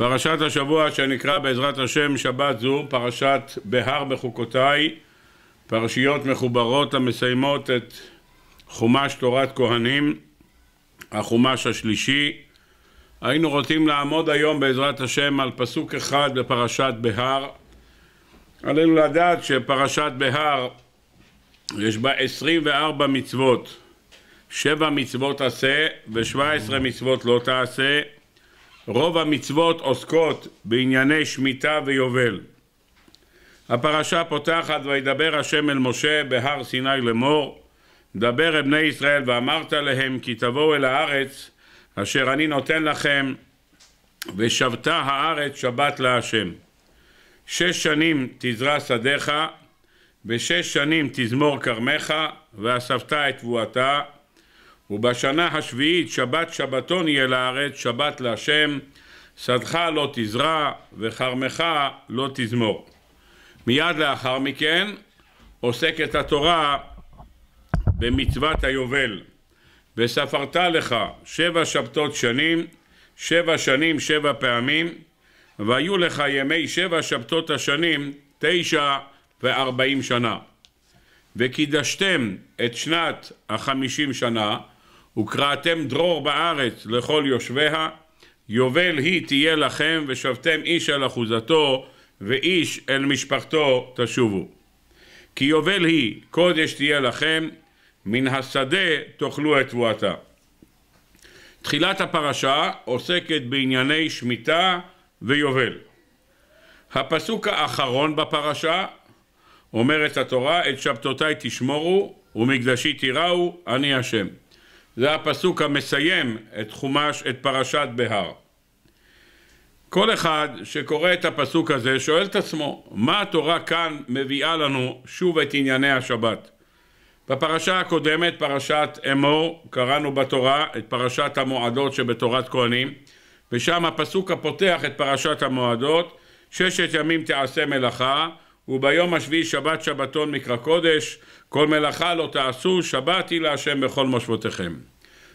פרשת השבוע שנקרא בעזרת השם שבת זו, פרשת בהר בחוקותיי, פרשיות מחוברות המסיימות את חומש תורת כהנים, החומש השלישי. היינו רוצים לעמוד היום בעזרת השם על פסוק אחד בפרשת בהר. עלינו לדעת שפרשת בהר יש בה 24 מצוות, שבע מצוות עשה ו-17 מצוות לא תעשה רוב המצוות עוסקות בענייני שמיטה ויובל. הפרשה פותחת וידבר השם אל משה בהר סיני לאמור דבר אל בני ישראל ואמרת להם כי תבואו אל הארץ אשר אני נותן לכם ושבתה הארץ שבת להשם שש שנים תזרע שדך ושש שנים תזמור כרמך ואספת את תבואתה ובשנה השביעית שבת שבתון יהיה לארץ, שבת להשם, שדך לא תזרע וכרמך לא תזמור. מיד לאחר מכן עוסקת התורה במצוות היובל. וספרת לך שבע שבתות שנים, שבע שנים שבע פעמים, והיו לך ימי שבע שבתות השנים תשע וארבעים שנה. וקידשתם את שנת החמישים שנה, וקראתם דרור בארץ לכל יושביה, יובל היא תהיה לכם, ושבתם איש על אחוזתו, ואיש אל משפחתו תשובו. כי יובל היא, קודש תהיה לכם, מן השדה תאכלו את תבואתה. תחילת הפרשה עוסקת בענייני שמיטה ויובל. הפסוק האחרון בפרשה אומרת התורה, את שבתותיי תשמורו ומקדשי תיראו, אני השם. זה הפסוק המסיים את חומש, את פרשת בהר. כל אחד שקורא את הפסוק הזה שואל את עצמו, מה התורה כאן מביאה לנו שוב את ענייני השבת? בפרשה הקודמת, פרשת אמור, קראנו בתורה את פרשת המועדות שבתורת כהנים, ושם הפסוק הפותח את פרשת המועדות, ששת ימים תעשה מלאכה וביום השביעי שבת שבתון מקרא קודש, כל מלאכה לא תעשו, שבת היא להשם בכל מושבותיכם.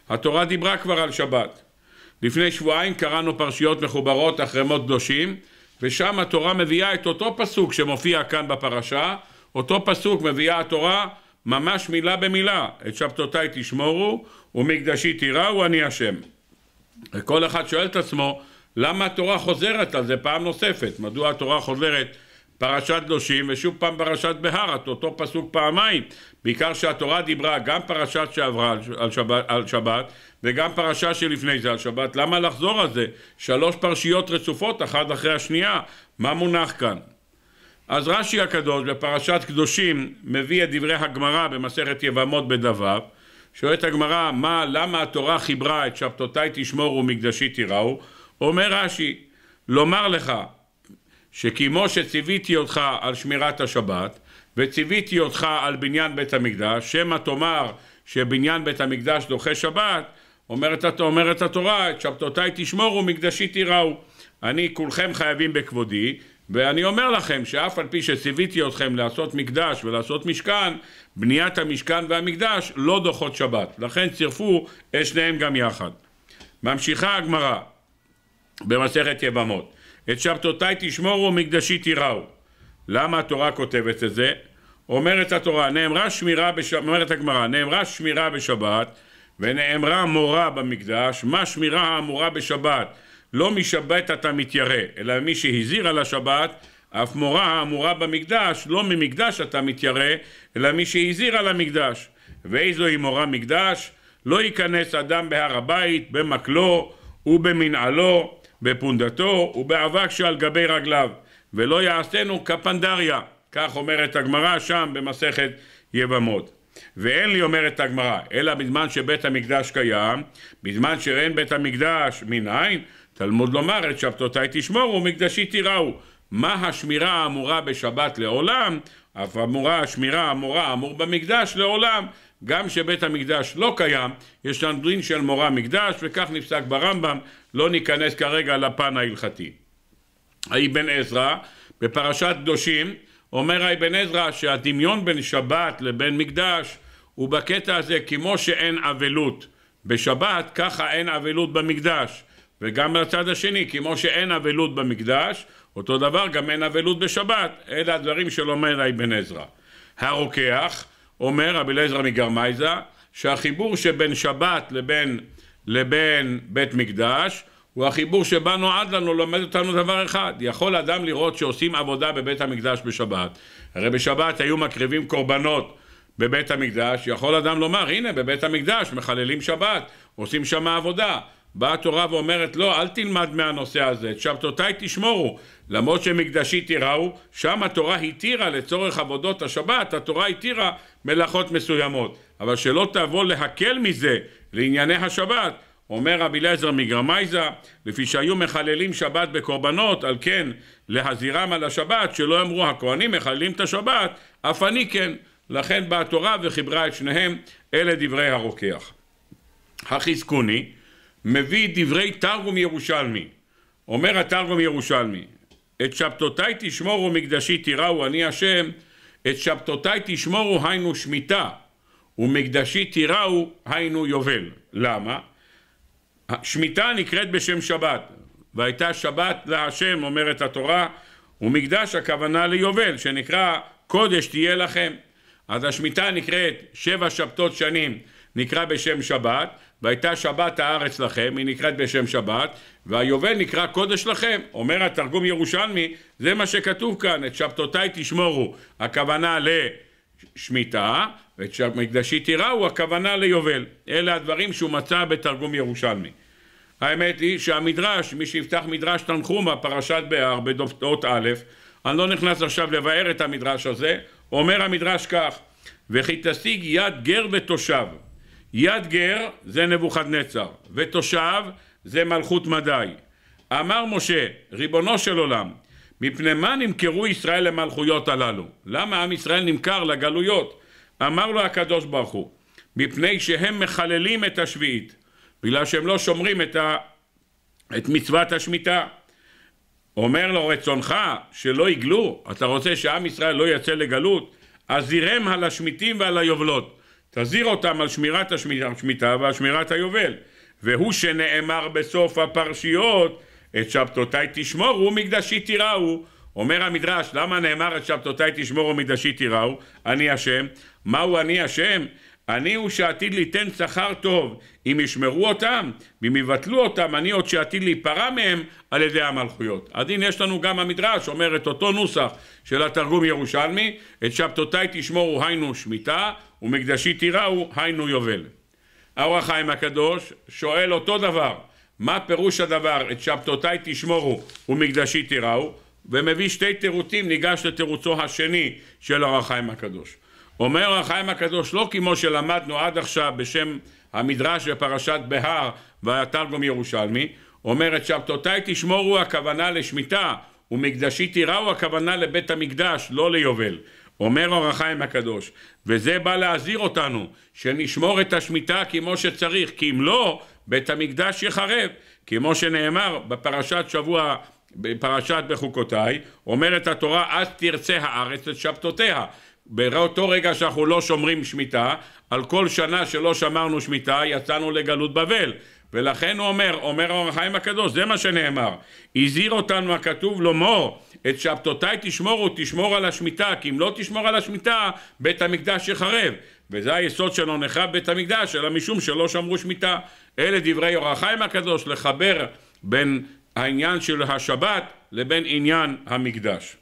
התורה דיברה כבר על שבת. לפני שבועיים קראנו פרשיות מחוברות אחרי מות קדושים, ושם התורה מביאה את אותו פסוק שמופיע כאן בפרשה, אותו פסוק מביאה התורה ממש מילה במילה, את שבתותיי תשמורו ומקדשי תיראו אני השם. וכל אחד שואל את עצמו, למה התורה חוזרת על זה פעם נוספת? מדוע התורה חוזרת פרשת קדושים ושוב פעם פרשת בהר, אותו פסוק פעמיים, בעיקר שהתורה דיברה גם פרשת שעברה על שבת, על שבת וגם פרשה שלפני זה על שבת, למה לחזור על זה? שלוש פרשיות רצופות אחת אחרי השנייה, מה מונח כאן? אז רש"י הקדוש בפרשת קדושים מביא את דברי הגמרא במסכת יבמות בדבר שואלת הגמרא מה למה התורה חיברה את שבתותיי תשמורו ומקדשי תיראו אומר רש"י לומר לך שכמו שציוויתי אותך על שמירת השבת, וציוויתי אותך על בניין בית המקדש, שמא תאמר שבניין בית המקדש דוחה שבת, אומרת, אומרת התורה, את שבתותיי תשמורו, מקדשי תיראו. אני, כולכם חייבים בכבודי, ואני אומר לכם שאף על פי שציוויתי אתכם לעשות מקדש ולעשות משכן, בניית המשכן והמקדש לא דוחות שבת. לכן צירפו את שניהם גם יחד. ממשיכה הגמרא במסכת יבמות. את שבתותיי תשמורו ומקדשי תיראו. למה התורה כותבת את זה? אומרת התורה, נאמרה שמירה, בש... אומרת הגמרא, נאמרה שמירה בשבת ונאמרה מורה במקדש, מה שמירה האמורה בשבת? לא משבת אתה מתיירא, אלא מי שהזהיר על השבת, אף מורה האמורה במקדש, לא ממקדש אתה מתיירא, אלא מי שהזהיר על המקדש. היא מורה מקדש? לא ייכנס אדם בהר הבית, במקלו ובמנעלו, בפונדתו ובאבק שעל גבי רגליו, ולא יעשינו כפנדריה, כך אומרת הגמרא שם במסכת יבמות. ואין לי אומרת הגמרא, אלא בזמן שבית המקדש קיים, בזמן שאין בית המקדש, מניין? תלמוד לומר את שבתותיי תשמורו ומקדשי תיראו. מה השמירה האמורה בשבת לעולם, אף אמורה השמירה האמורה אמור במקדש לעולם. גם שבית המקדש לא קיים, יש לנו דין של מורה מקדש, וכך נפסק ברמב"ם לא ניכנס כרגע לפן ההלכתי. האבן עזרא, בפרשת קדושים, אומר האבן עזרא שהדמיון בין שבת לבין מקדש הוא בקטע הזה כמו שאין אבלות בשבת, ככה אין אבלות במקדש. וגם לצד השני, כמו שאין אבלות במקדש, אותו דבר גם אין אבלות בשבת. אלה הדברים שלומד אבן עזרא. הרוקח, אומר רבי אליעזר מגרמייזה, שהחיבור שבין שבת לבין לבין בית מקדש, הוא החיבור שבא נועד לנו לומד אותנו דבר אחד. יכול אדם לראות שעושים עבודה בבית המקדש בשבת. הרי בשבת היו מקריבים קורבנות בבית המקדש, יכול אדם לומר, הנה בבית המקדש מחללים שבת, עושים שם עבודה. באה התורה ואומרת, לא, אל תלמד מהנושא הזה, את שבתותיי תשמורו. למרות שמקדשי תיראו, שם התורה התירה לצורך עבודות השבת, התורה התירה מלאכות מסוימות. אבל שלא תבוא להקל מזה לענייני השבת. אומר רבי אליעזר מגרמייזה, לפי שהיו מחללים שבת בקורבנות, על כן להזהירם על השבת, שלא אמרו הכהנים מחללים את השבת, אף אני כן. לכן באה התורה וחיברה את שניהם, אלה דברי הרוקח. החזקוני מביא דברי תרגום ירושלמי. אומר התרגום ירושלמי, את שבתותיי תשמורו מקדשי תיראו אני השם, את שבתותיי תשמורו היינו שמיטה. ומקדשי תיראו, היינו יובל. למה? שמיטה נקראת בשם שבת, והייתה שבת להשם, אומרת התורה, ומקדש הכוונה ליובל, שנקרא קודש תהיה לכם. אז השמיטה נקראת שבע שבתות שנים, נקרא בשם שבת, והייתה שבת הארץ לכם, היא נקראת בשם שבת, והיובל נקרא קודש לכם. אומר התרגום ירושלמי, זה מה שכתוב כאן, את שבתותיי תשמורו. הכוונה לשמיטה, וכשהמקדשי תיראו הכוונה ליובל. אלה הדברים שהוא מצא בתרגום ירושלמי. האמת היא שהמדרש, מי שיפתח מדרש תנחומה, פרשת באר, בדופתאות א', אני לא נכנס עכשיו לבאר את המדרש הזה, אומר המדרש כך: וכי תשיג יד גר ותושב. יד גר זה נבוכדנצר, ותושב זה מלכות מדי. אמר משה, ריבונו של עולם, מפני מה נמכרו ישראל למלכויות הללו? למה עם ישראל נמכר לגלויות? אמר לו הקדוש ברוך הוא, מפני שהם מחללים את השביעית, בגלל שהם לא שומרים את, ה... את מצוות השמיטה. אומר לו רצונך שלא יגלו, אתה רוצה שעם ישראל לא יצא לגלות, אז הזירם על השמיטים ועל היובלות. תזהיר אותם על שמירת השמיטה ועל שמירת היובל. והוא שנאמר בסוף הפרשיות, את שבתותיי תשמורו ומקדשי תיראו. אומר המדרש, למה נאמר את שבתותיי תשמורו ומקדשי תיראו? אני השם. מהו אני השם? אני הוא שעתיד ליתן שכר טוב, אם ישמרו אותם, ואם יבטלו אותם, אני עוד שעתיד להיפרע מהם על ידי המלכויות. אז הנה יש לנו גם המדרש, אומר את אותו נוסח של התרגום ירושלמי, את שבתותיי תשמורו היינו שמיטה, ומקדשי תיראו היינו יובל. האור החיים הקדוש שואל אותו דבר, מה פירוש הדבר, את שבתותיי תשמורו ומקדשי תיראו, ומביא שתי תירותים, ניגש לתירוצו השני של האור החיים הקדוש. אומר החיים הקדוש לא כמו שלמדנו עד עכשיו בשם המדרש בפרשת בהר והתרגום ירושלמי, אומר את שבתותיי תשמורו הכוונה לשמיטה ומקדשי תיראו הכוונה לבית המקדש, לא ליובל. אומר אור החיים הקדוש, וזה בא להזהיר אותנו, שנשמור את השמיטה כמו שצריך, כי אם לא, בית המקדש יחרב, כמו שנאמר בפרשת שבוע, בפרשת בחוקותיי, אומרת התורה, אז תרצה הארץ את שבתותיה. באותו רגע שאנחנו לא שומרים שמיטה, על כל שנה שלא שמרנו שמיטה יצאנו לגלות בבל. ולכן הוא אומר, אומר אור החיים הקדוש, זה מה שנאמר. הזהיר אותנו הכתוב לומר, את שבתותיי תשמורו, תשמור על השמיטה, כי אם לא תשמור על השמיטה, בית המקדש יחרב. וזה היסוד שלא נחרב בית המקדש, אלא משום שלא שמרו שמיטה. אלה דברי אור החיים הקדוש, לחבר בין העניין של השבת לבין עניין המקדש.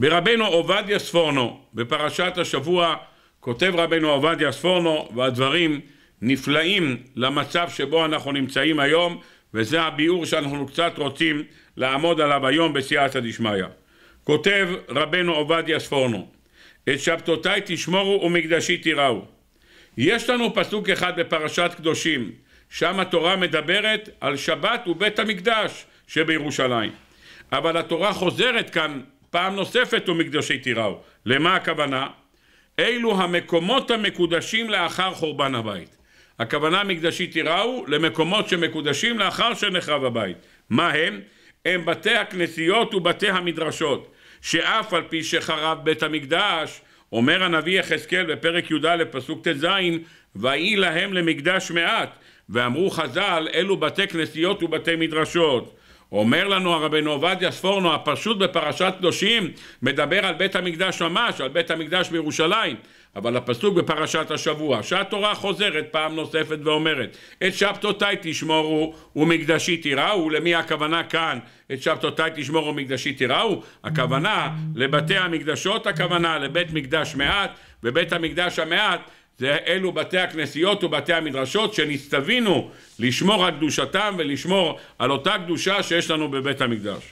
ברבנו עובדיה ספורנו, בפרשת השבוע, כותב רבנו עובדיה ספורנו, והדברים נפלאים למצב שבו אנחנו נמצאים היום, וזה הביאור שאנחנו קצת רוצים לעמוד עליו היום בסייעתא דשמיא. כותב רבנו עובדיה ספורנו, את שבתותיי תשמורו ומקדשי תיראו. יש לנו פסוק אחד בפרשת קדושים, שם התורה מדברת על שבת ובית המקדש שבירושלים. אבל התורה חוזרת כאן פעם נוספת ומקדשי תיראו. למה הכוונה? אלו המקומות המקודשים לאחר חורבן הבית. הכוונה מקדשי תיראו למקומות שמקודשים לאחר שנחרב הבית. מה הם? הם בתי הכנסיות ובתי המדרשות, שאף על פי שחרב בית המקדש, אומר הנביא יחזקאל בפרק י"א פסוק ט"ז, ויהי להם למקדש מעט, ואמרו חז"ל אלו בתי כנסיות ובתי מדרשות. אומר לנו הרבנו עובדיה ספורנו הפשוט בפרשת קדושים מדבר על בית המקדש ממש, על בית המקדש בירושלים אבל הפסוק בפרשת השבוע שהתורה חוזרת פעם נוספת ואומרת את שבתותיי תשמורו ומקדשי תיראו למי הכוונה כאן את שבתותיי תשמורו ומקדשי תיראו הכוונה לבתי המקדשות הכוונה לבית מקדש מעט ובית המקדש המעט זה אלו בתי הכנסיות ובתי המדרשות שנצטווינו לשמור על קדושתם ולשמור על אותה קדושה שיש לנו בבית המקדש.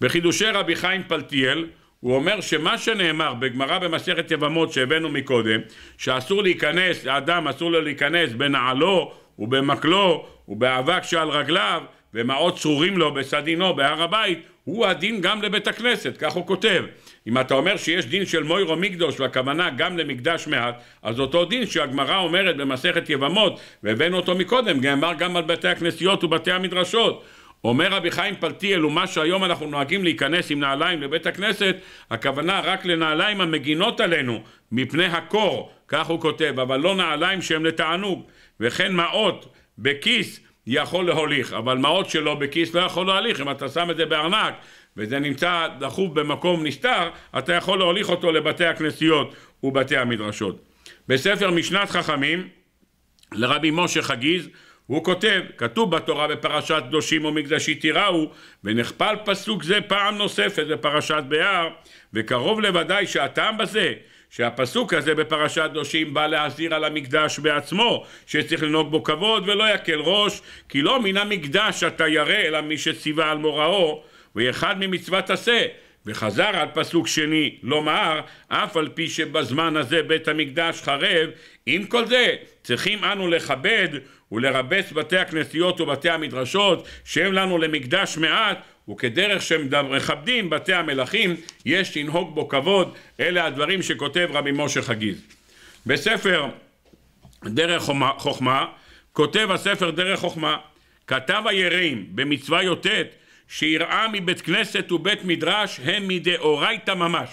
בחידושי רבי חיים פלטיאל הוא אומר שמה שנאמר בגמרא במסכת יבמות שהבאנו מקודם שאסור להיכנס, האדם אסור לו להיכנס בנעלו ובמקלו ובאבק שעל רגליו ומעות צרורים לו בסדינו בהר הבית הוא הדין גם לבית הכנסת, כך הוא כותב אם אתה אומר שיש דין של מוירו מקדוש והכוונה גם למקדש מעט, אז אותו דין שהגמרא אומרת במסכת יבמות, והבאנו אותו מקודם, נאמר גם על בתי הכנסיות ובתי המדרשות. אומר רבי חיים פלטיאל, ומה שהיום אנחנו נוהגים להיכנס עם נעליים לבית הכנסת, הכוונה רק לנעליים המגינות עלינו מפני הקור, כך הוא כותב, אבל לא נעליים שהם לתענוג, וכן מעות בכיס יכול להוליך, אבל מעות שלא בכיס לא יכול להוליך, אם אתה שם את זה בארנק, וזה נמצא דחוף במקום נסתר, אתה יכול להוליך אותו לבתי הכנסיות ובתי המדרשות. בספר משנת חכמים לרבי משה חגיז הוא כותב, כתוב בתורה בפרשת קדושים ומקדשי תיראו, ונכפל פסוק זה פעם נוספת בפרשת באר, וקרוב לוודאי שהטעם בזה, שהפסוק הזה בפרשת קדושים בא להזהיר על המקדש בעצמו, שצריך לנהוג בו כבוד ולא יקל ראש, כי לא מן המקדש אתה ירא, אלא מי שציווה על מוראו, ואחד ממצוות עשה, וחזר על פסוק שני לומר, אף על פי שבזמן הזה בית המקדש חרב, עם כל זה צריכים אנו לכבד ולרבץ בתי הכנסיות ובתי המדרשות, שהם לנו למקדש מעט, וכדרך שמכבדים בתי המלכים, יש לנהוג בו כבוד. אלה הדברים שכותב רבי משה חגיז. בספר דרך חוכמה, כותב הספר דרך חוכמה, כתב היראים במצווה י"ט שיראה מבית כנסת ובית מדרש הם מדאורייתא ממש.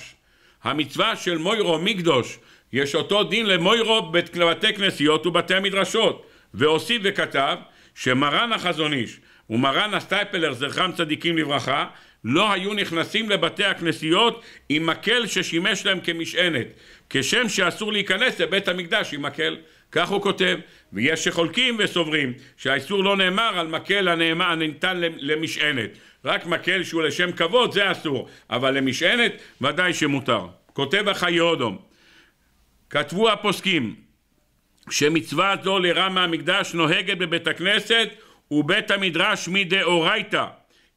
המצווה של מוירו מקדוש, יש אותו דין למוירו בבתי כנסיות ובתי המדרשות. והוסיף וכתב שמרן החזון איש ומרן הסטייפלר זכרם צדיקים לברכה לא היו נכנסים לבתי הכנסיות עם מקל ששימש להם כמשענת כשם שאסור להיכנס לבית המקדש עם מקל כך הוא כותב ויש שחולקים וסוברים שהאיסור לא נאמר על מקל הניתן למשענת רק מקל שהוא לשם כבוד זה אסור, אבל למשענת ודאי שמותר. כותב החיודום, כתבו הפוסקים שמצווה זו לרם מהמקדש נוהגת בבית הכנסת ובית המדרש מדאורייתא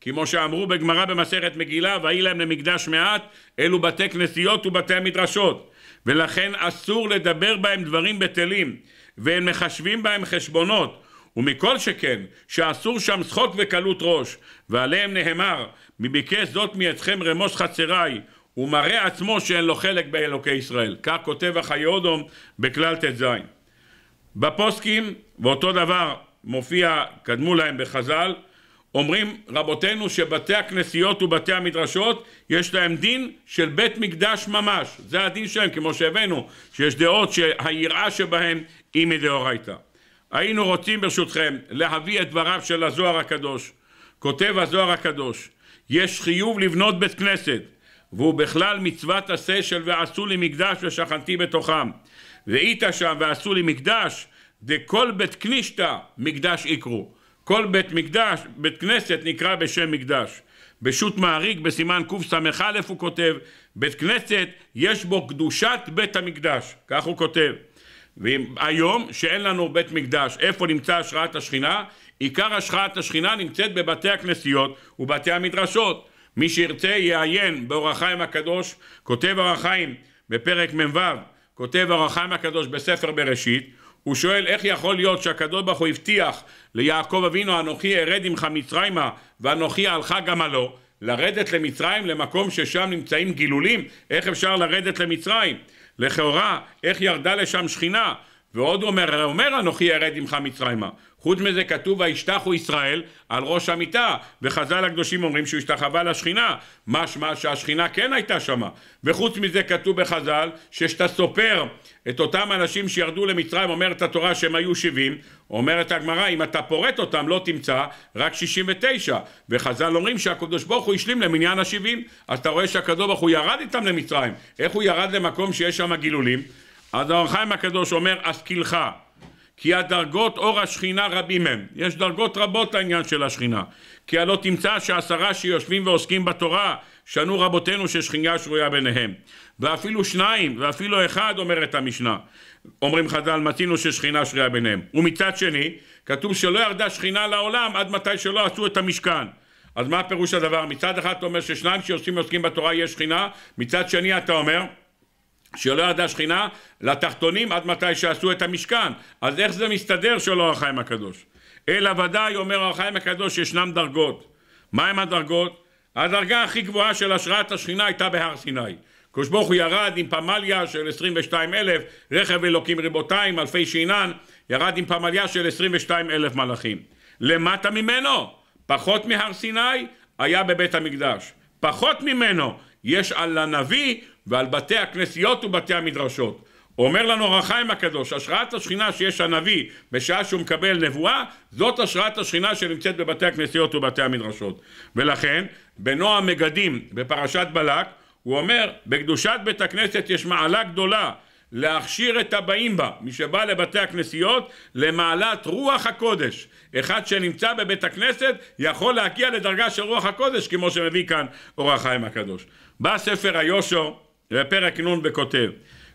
כמו שאמרו בגמרא במסכת מגילה, ויהי להם למקדש מעט, אלו בתי כנסיות ובתי המדרשות. ולכן אסור לדבר בהם דברים בטלים, והם מחשבים בהם חשבונות, ומכל שכן שאסור שם שחוק וקלות ראש, ועליהם נאמר, ביקש זאת מידכם רמוס חצרי, ומראה עצמו שאין לו חלק באלוקי ישראל. כך כותב אודום בכלל ט"ז. בפוסקים, ואותו דבר מופיע, קדמו להם בחז"ל, אומרים רבותינו שבתי הכנסיות ובתי המדרשות יש להם דין של בית מקדש ממש, זה הדין שלהם כמו שהבאנו, שיש דעות שהיראה שבהם היא מדאורייתא. היינו רוצים ברשותכם להביא את דבריו של הזוהר הקדוש. כותב הזוהר הקדוש, יש חיוב לבנות בית כנסת, והוא בכלל מצוות עשה של ועשו לי מקדש ושכנתי בתוכם. והיית שם ועשו לי מקדש, דכל בית כנישתא מקדש יקרו. כל בית מקדש, בית כנסת נקרא בשם מקדש. בשו"ת מעריק בסימן קס"א הוא כותב, בית כנסת יש בו קדושת בית המקדש, כך הוא כותב. והיום, שאין לנו בית מקדש, איפה נמצא השראת השכינה? עיקר השראת השכינה נמצאת בבתי הכנסיות ובתי המדרשות. מי שירצה יעיין באור החיים הקדוש, כותב אור החיים בפרק מ"ו, כותב אור החיים הקדוש בספר בראשית, הוא שואל איך יכול להיות שהקדוש ברוך הוא הבטיח ליעקב אבינו אנוכי ארד עמך מצרימה ואנוכי הלכה גם הלא לרדת למצרים למקום ששם נמצאים גילולים איך אפשר לרדת למצרים לכאורה, איך ירדה לשם שכינה? ועוד אומר, אומר אנוכי ירד עמך מצרימה. חוץ מזה כתוב וישתחו ישראל על ראש המיטה, וחז"ל הקדושים אומרים שהוא השתחווה לשכינה, משמע שהשכינה כן הייתה שמה, וחוץ מזה כתוב בחז"ל שכשאתה סופר את אותם אנשים שירדו למצרים, אומרת התורה שהם היו שבעים, אומרת הגמרא אם אתה פורט אותם לא תמצא רק שישים ותשע, וחז"ל אומרים שהקדוש ברוך הוא השלים למניין השבעים, אז אתה רואה שהקדוש ברוך הוא ירד איתם למצרים, איך הוא ירד למקום שיש שם גילולים? אז האור הקדוש אומר השכילך כי הדרגות אור השכינה רבים הם. יש דרגות רבות לעניין של השכינה. כי הלא תמצא שעשרה שיושבים ועוסקים בתורה, שנו רבותינו ששכינה שרויה ביניהם. ואפילו שניים, ואפילו אחד, אומרת המשנה. אומרים חז"ל, מצינו ששכינה שרויה ביניהם. ומצד שני, כתוב שלא ירדה שכינה לעולם עד מתי שלא עשו את המשכן. אז מה פירוש הדבר? מצד אחד אתה אומר ששניים שיושבים ועוסקים בתורה יש שכינה, מצד שני אתה אומר שלא ירדה שכינה לתחתונים עד מתי שעשו את המשכן. אז איך זה מסתדר של אור החיים הקדוש? אלא ודאי, אומר אור החיים הקדוש, ישנם דרגות. מהם הדרגות? הדרגה הכי גבוהה של השראת השכינה הייתה בהר סיני. קדוש ברוך הוא ירד עם פמליה של 22 אלף, רכב אלוקים ריבותיים, אלפי שינן, ירד עם פמליה של 22 אלף מלאכים. למטה ממנו, פחות מהר סיני, היה בבית המקדש. פחות ממנו יש על הנביא ועל בתי הכנסיות ובתי המדרשות. אומר לנו הרחיים הקדוש, השראת השכינה שיש הנביא בשעה שהוא מקבל נבואה, זאת השראת השכינה שנמצאת בבתי הכנסיות ובתי המדרשות. ולכן, בנועם מגדים, בפרשת בלק, הוא אומר, בקדושת בית הכנסת יש מעלה גדולה להכשיר את הבאים בה, מי שבא לבתי הכנסיות, למעלת רוח הקודש. אחד שנמצא בבית הכנסת יכול להגיע לדרגה של רוח הקודש, כמו שמביא כאן אור החיים הקדוש. בא ספר היושע בפרק נ' וכותב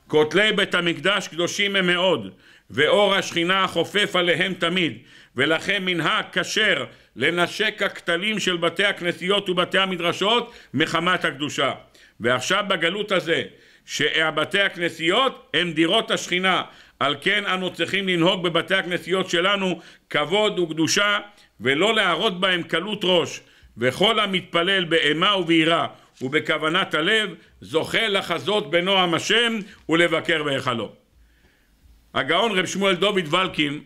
כותלי בית המקדש קדושים הם מאוד ואור השכינה חופף עליהם תמיד ולכן מנהג כשר לנשק הכתלים של בתי הכנסיות ובתי המדרשות מחמת הקדושה ועכשיו בגלות הזה שבתי הכנסיות הם דירות השכינה על כן אנו צריכים לנהוג בבתי הכנסיות שלנו כבוד וקדושה ולא להראות בהם קלות ראש וכל המתפלל באימה וביראה ובכוונת הלב זוכה לחזות בנועם השם ולבקר בהיכלו. הגאון רב שמואל דוד ולקין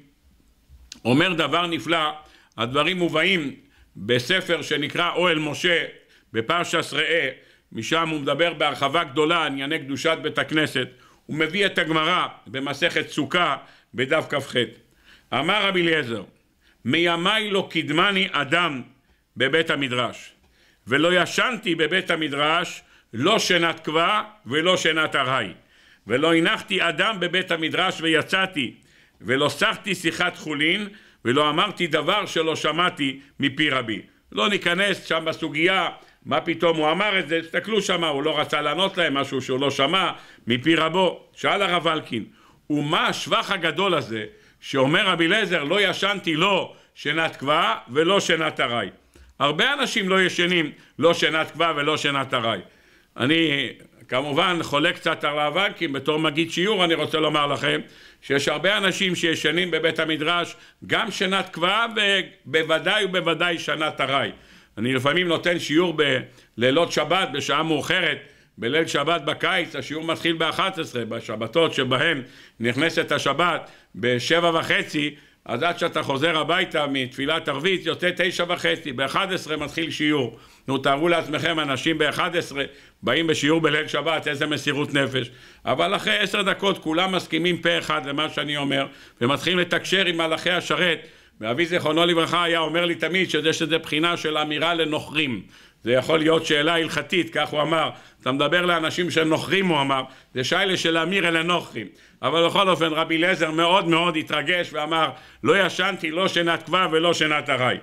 אומר דבר נפלא, הדברים מובאים בספר שנקרא אוהל משה בפרשס ראה, משם הוא מדבר בהרחבה גדולה ענייני קדושת בית הכנסת, הוא מביא את הגמרא במסכת סוכה בדף כ"ח. אמר רבי אליעזר, מימיי לא קידמני אדם בבית המדרש. ולא ישנתי בבית המדרש, לא שנת קבע ולא שנת ארעי. ולא הנחתי אדם בבית המדרש ויצאתי, ולא סחתי שיחת חולין, ולא אמרתי דבר שלא שמעתי מפי רבי. לא ניכנס שם בסוגיה, מה פתאום הוא אמר את זה, תסתכלו שמה, הוא לא רצה לענות להם משהו שהוא לא שמע מפי רבו. שאל הרב אלקין, ומה השבח הגדול הזה, שאומר רבי אליעזר, לא ישנתי לא שנת קבעה ולא שנת ארעי. הרבה אנשים לא ישנים לא שנת כבה ולא שנת ארעי. אני כמובן חולק קצת על כי בתור מגיד שיעור אני רוצה לומר לכם שיש הרבה אנשים שישנים בבית המדרש גם שנת כבה ובוודאי ובוודאי שנת ארעי. אני לפעמים נותן שיעור בלילות שבת בשעה מאוחרת בליל שבת בקיץ השיעור מתחיל ב-11, בשבתות שבהן נכנסת השבת בשבע וחצי אז עד שאתה חוזר הביתה מתפילת ערבית יוצא תשע וחצי, ב-11 מתחיל שיעור. נו, תארו לעצמכם, אנשים ב-11 באים בשיעור בליל שבת, איזה מסירות נפש. אבל אחרי עשר דקות כולם מסכימים פה אחד למה שאני אומר, ומתחילים לתקשר עם מלאכי השרת. ואבי זיכרונו לברכה היה אומר לי תמיד שזה שזה בחינה של אמירה לנוכרים. זה יכול להיות שאלה הלכתית, כך הוא אמר. אתה מדבר לאנשים נוכרים, הוא אמר. זה שיילה של אמיר אלה נוכרים. אבל בכל אופן, רבי אליעזר מאוד מאוד התרגש ואמר, לא ישנתי לא שנת כבר ולא שנת ארעי.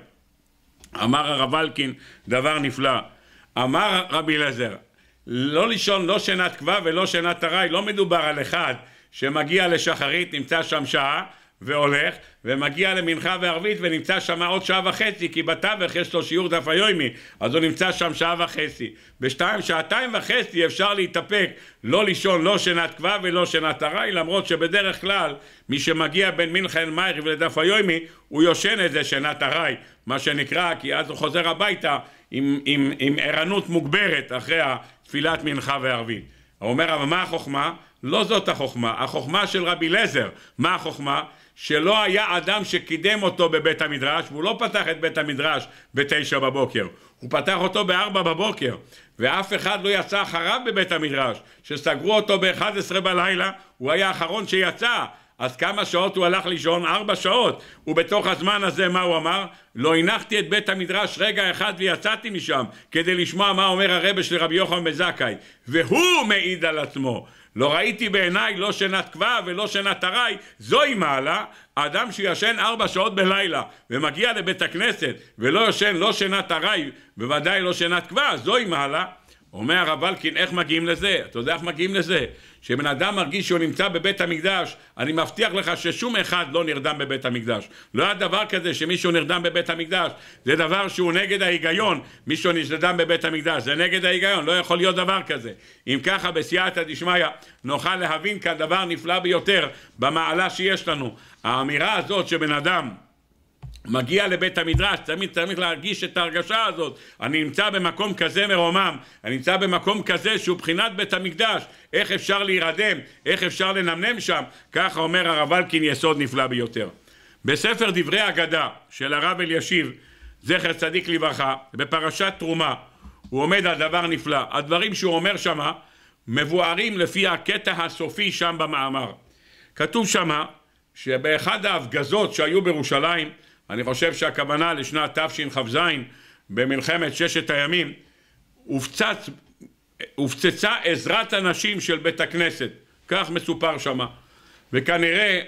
אמר הרב אלקין דבר נפלא. אמר רבי אליעזר, לא לישון לא שנת כבר ולא שנת ארעי, לא מדובר על אחד שמגיע לשחרית, נמצא שם שעה, והולך, ומגיע למנחה וערבית ונמצא שם עוד שעה וחצי, כי בתווך יש לו שיעור דף היומי, אז הוא נמצא שם שעה וחצי. בשתיים, שעתיים וחצי אפשר להתאפק, לא לישון לא שנת כבב ולא שנת ארעי, למרות שבדרך כלל מי שמגיע בין מנחה אל מאירי ולדף היומי, הוא יושן איזה שנת ארעי, מה שנקרא, כי אז הוא חוזר הביתה עם, עם, עם ערנות מוגברת אחרי תפילת מנחה וערבית. הוא אומר, אבל מה החוכמה? לא זאת החוכמה, החוכמה של רבי לזר. מה החוכמה? שלא היה אדם שקידם אותו בבית המדרש, והוא לא פתח את בית המדרש בתשע בבוקר, הוא פתח אותו בארבע בבוקר, ואף אחד לא יצא אחריו בבית המדרש, שסגרו אותו ב-11 בלילה, הוא היה האחרון שיצא, אז כמה שעות הוא הלך לישון? ארבע שעות. ובתוך הזמן הזה מה הוא אמר? לא הנחתי את בית המדרש רגע אחד ויצאתי משם כדי לשמוע מה אומר הרבה של רבי יוחנן בן זכאי. והוא מעיד על עצמו לא ראיתי בעיניי לא שנת כבה ולא שנת ארעי, זוהי מעלה. האדם שישן ארבע שעות בלילה ומגיע לבית הכנסת ולא ישן לא שנת ארעי, בוודאי לא שנת כבה, זוהי מעלה. אומר הרב אלקין, איך מגיעים לזה? אתה יודע איך מגיעים לזה? כשבן אדם מרגיש שהוא נמצא בבית המקדש, אני מבטיח לך ששום אחד לא נרדם בבית המקדש. לא היה דבר כזה שמישהו נרדם בבית המקדש. זה דבר שהוא נגד ההיגיון, מישהו נרדם בבית המקדש. זה נגד ההיגיון, לא יכול להיות דבר כזה. אם ככה, בסייעתא דשמיא, נוכל להבין כאן דבר נפלא ביותר במעלה שיש לנו. האמירה הזאת שבן אדם... מגיע לבית המדרש, תמיד צריך להרגיש את ההרגשה הזאת. אני נמצא במקום כזה מרומם, אני נמצא במקום כזה שהוא בחינת בית המקדש. איך אפשר להירדם, איך אפשר לנמנם שם? ככה אומר הרב אלקין יסוד נפלא ביותר. בספר דברי אגדה של הרב אלישיב, זכר צדיק לברכה, בפרשת תרומה, הוא עומד על דבר נפלא. הדברים שהוא אומר שמה מבוארים לפי הקטע הסופי שם במאמר. כתוב שמה שבאחד ההפגזות שהיו בירושלים אני חושב שהכוונה לשנת תשכ"ז במלחמת ששת הימים הופצץ, הופצצה עזרת הנשים של בית הכנסת, כך מסופר שמה. וכנראה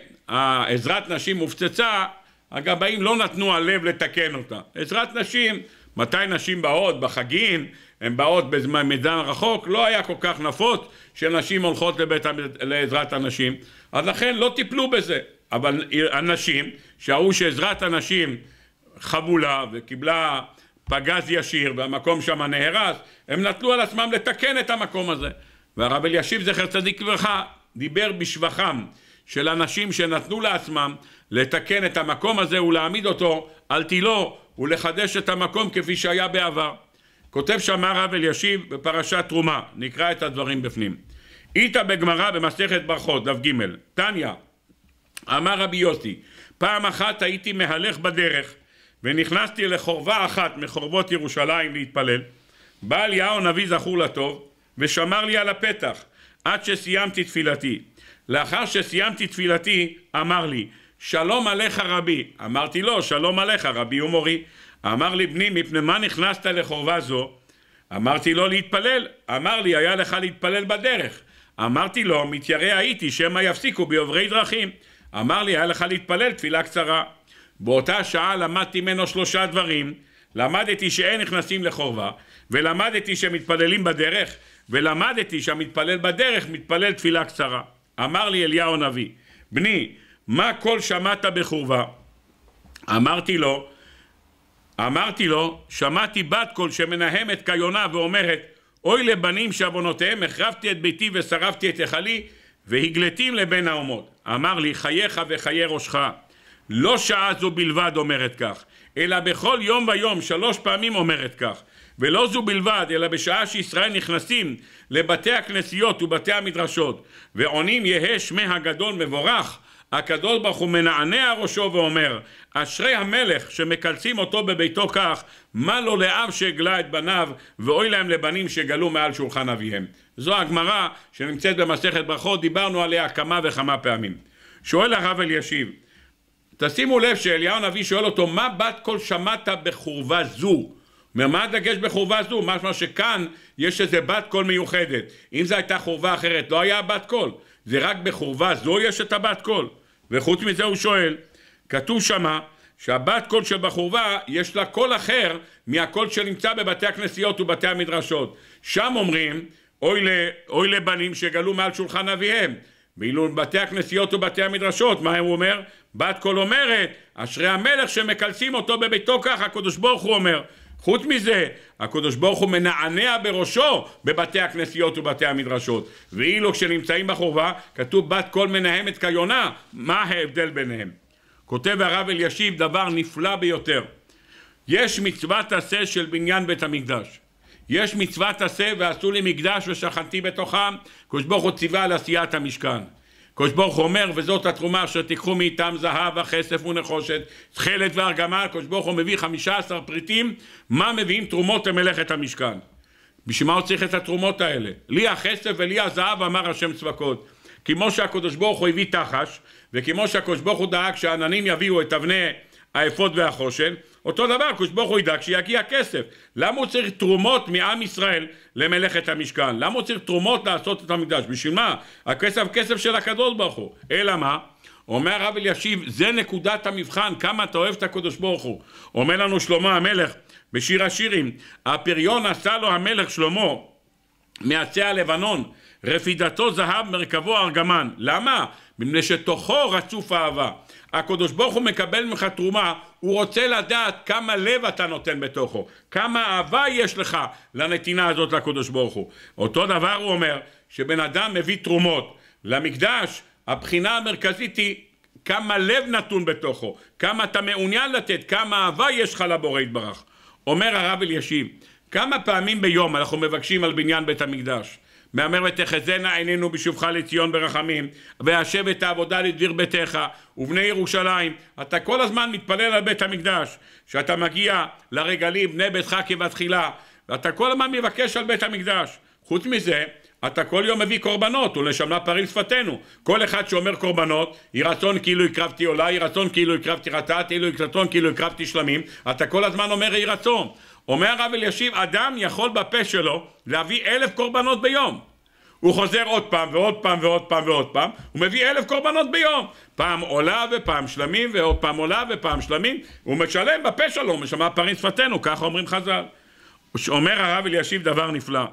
עזרת נשים הופצצה, הגבאים לא נתנו הלב לתקן אותה. עזרת נשים, מתי נשים באות? בחגים, הן באות בזמן רחוק, לא היה כל כך נפוץ שנשים הולכות לבית, לעזרת הנשים, אז לכן לא טיפלו בזה. אבל אנשים, שראו שעזרת הנשים חבולה וקיבלה פגז ישיר והמקום שם נהרס, הם נטלו על עצמם לתקן את המקום הזה. והרב אלישיב זכר צדיק לברכה דיבר בשבחם של אנשים שנתנו לעצמם לתקן את המקום הזה ולהעמיד אותו על תילו ולחדש את המקום כפי שהיה בעבר. כותב שם הרב אלישיב בפרשת תרומה, נקרא את הדברים בפנים. איתא בגמרא במסכת ברכות, דף ג', תניא אמר רבי יוסי, פעם אחת הייתי מהלך בדרך ונכנסתי לחורבה אחת מחורבות ירושלים להתפלל. בא אליהו נביא זכור לטוב ושמר לי על הפתח עד שסיימתי תפילתי. לאחר שסיימתי תפילתי אמר לי שלום עליך רבי. אמרתי לו לא, שלום עליך רבי ומורי. אמר לי בני מפני מה נכנסת לחורבה זו? אמרתי לו לא להתפלל. אמר לי היה לך להתפלל בדרך. אמרתי לו לא, מתיירא הייתי שמא יפסיקו בעוברי דרכים אמר לי, היה לך להתפלל תפילה קצרה. באותה שעה למדתי ממנו שלושה דברים. למדתי שאין נכנסים לחורבה, ולמדתי שמתפללים בדרך, ולמדתי שהמתפלל בדרך מתפלל תפילה קצרה. אמר לי אליהו הנביא, בני, מה כל שמעת בחורבה? אמרתי לו, אמרתי לו, שמעתי בת קול שמנהמת כיונה ואומרת, אוי לבנים שעוונותיהם החרבתי את ביתי ושרפתי את היכלי והגלתים לבין האומות. אמר לי חייך וחיי ראשך. לא שעה זו בלבד אומרת כך, אלא בכל יום ויום שלוש פעמים אומרת כך. ולא זו בלבד, אלא בשעה שישראל נכנסים לבתי הכנסיות ובתי המדרשות, ועונים יהא שמי הגדול מבורך, הקדוש ברוך הוא מנענע ראשו ואומר, אשרי המלך שמקלצים אותו בביתו כך, מה לו לאב שהגלה את בניו, ואוי להם לבנים שגלו מעל שולחן אביהם. זו הגמרא שנמצאת במסכת ברכות, דיברנו עליה כמה וכמה פעמים. שואל הרב אלישיב, תשימו לב שאליהו הנביא שואל אותו, מה בת קול שמעת בחורבה זו? אומר, מה הדגש בחורבה זו? משמע שכאן יש איזה בת קול מיוחדת. אם זו הייתה חורבה אחרת, לא היה בת קול. זה רק בחורבה זו יש את הבת קול. וחוץ מזה הוא שואל, כתוב שמה שהבת קול של בחורבה יש לה קול אחר מהקול שנמצא בבתי הכנסיות ובתי המדרשות. שם אומרים אוי ל, אוי לבנים שגלו מעל שולחן אביהם. ואילו בתי הכנסיות ובתי המדרשות, מה הוא אומר? בת קול אומרת, אשרי המלך שמקלסים אותו בביתו כך, הקדוש ברוך הוא אומר. חוץ מזה, הקדוש ברוך הוא מנענע בראשו בבתי הכנסיות ובתי המדרשות. ואילו כשנמצאים בחורבה, כתוב בת קול מנהמת כיונה, מה ההבדל ביניהם? כותב הרב אלישיב דבר נפלא ביותר. יש מצוות עשה של בניין בית המקדש. יש מצוות עשה ועשו לי מקדש ושכנתי בתוכם, קדוש ברוך הוא ציווה על עשיית המשכן. קדוש ברוך הוא אומר וזאת התרומה אשר תיקחו מאיתם זהב וכסף ונחושת, תכלת והרגמה, קדוש ברוך הוא מביא חמישה עשר פריטים, מה מביאים תרומות למלאכת המשכן? בשביל מה הוא צריך את התרומות האלה? לי הכסף ולי הזהב אמר השם צבקות. כמו שהקדוש ברוך הוא הביא תחש, וכמו שהקדוש ברוך הוא דאג שהעננים יביאו את אבני האפוד והחושן, אותו דבר, הקדוש ברוך הוא ידאג שיגיע כסף. למה הוא צריך תרומות מעם ישראל למלאכת המשכן? למה הוא צריך תרומות לעשות את המקדש? בשביל מה? הכסף כסף של הקדוש ברוך הוא. אלא מה? אומר הרב אלישיב, זה נקודת המבחן, כמה אתה אוהב את הקדוש ברוך הוא. אומר לנו שלמה המלך בשיר השירים, הפריון עשה לו המלך שלמה מעצי הלבנון, רפידתו זהב מרכבו ארגמן. למה? מפני שתוכו רצוף אהבה. הקדוש ברוך הוא מקבל ממך תרומה, הוא רוצה לדעת כמה לב אתה נותן בתוכו, כמה אהבה יש לך לנתינה הזאת לקדוש ברוך הוא. אותו דבר הוא אומר, שבן אדם מביא תרומות למקדש, הבחינה המרכזית היא כמה לב נתון בתוכו, כמה אתה מעוניין לתת, כמה אהבה יש לך לבורא יתברך. אומר הרב אלישיב, כמה פעמים ביום אנחנו מבקשים על בניין בית המקדש? מהמר ותחזינה עינינו בשובך לציון ברחמים, ואשב את העבודה לדביר ביתך, ובני ירושלים, אתה כל הזמן מתפלל על בית המקדש, שאתה מגיע לרגלים בני ביתך כבתחילה, ואתה כל הזמן מבקש על בית המקדש. חוץ מזה, אתה כל יום מביא קורבנות, ולשמנה פרים שפתנו. כל אחד שאומר קורבנות, יהי רצון כאילו הקרבתי עולה, יהי רצון כאילו הקרבתי חטאת, יהי רצון כאילו הקרבתי שלמים, אתה כל הזמן אומר יהי רצון. אומר הרב אלישיב, אדם יכול בפה שלו להביא אלף קורבנות ביום. הוא חוזר עוד פעם ועוד פעם ועוד פעם ועוד פעם, הוא מביא אלף קורבנות ביום. פעם עולה ופעם שלמים ועוד פעם עולה ופעם שלמים, הוא משלם בפה שלו, משמע פרים שפתנו, ככה אומרים חז"ל. אומר הרב אלישיב דבר נפלא.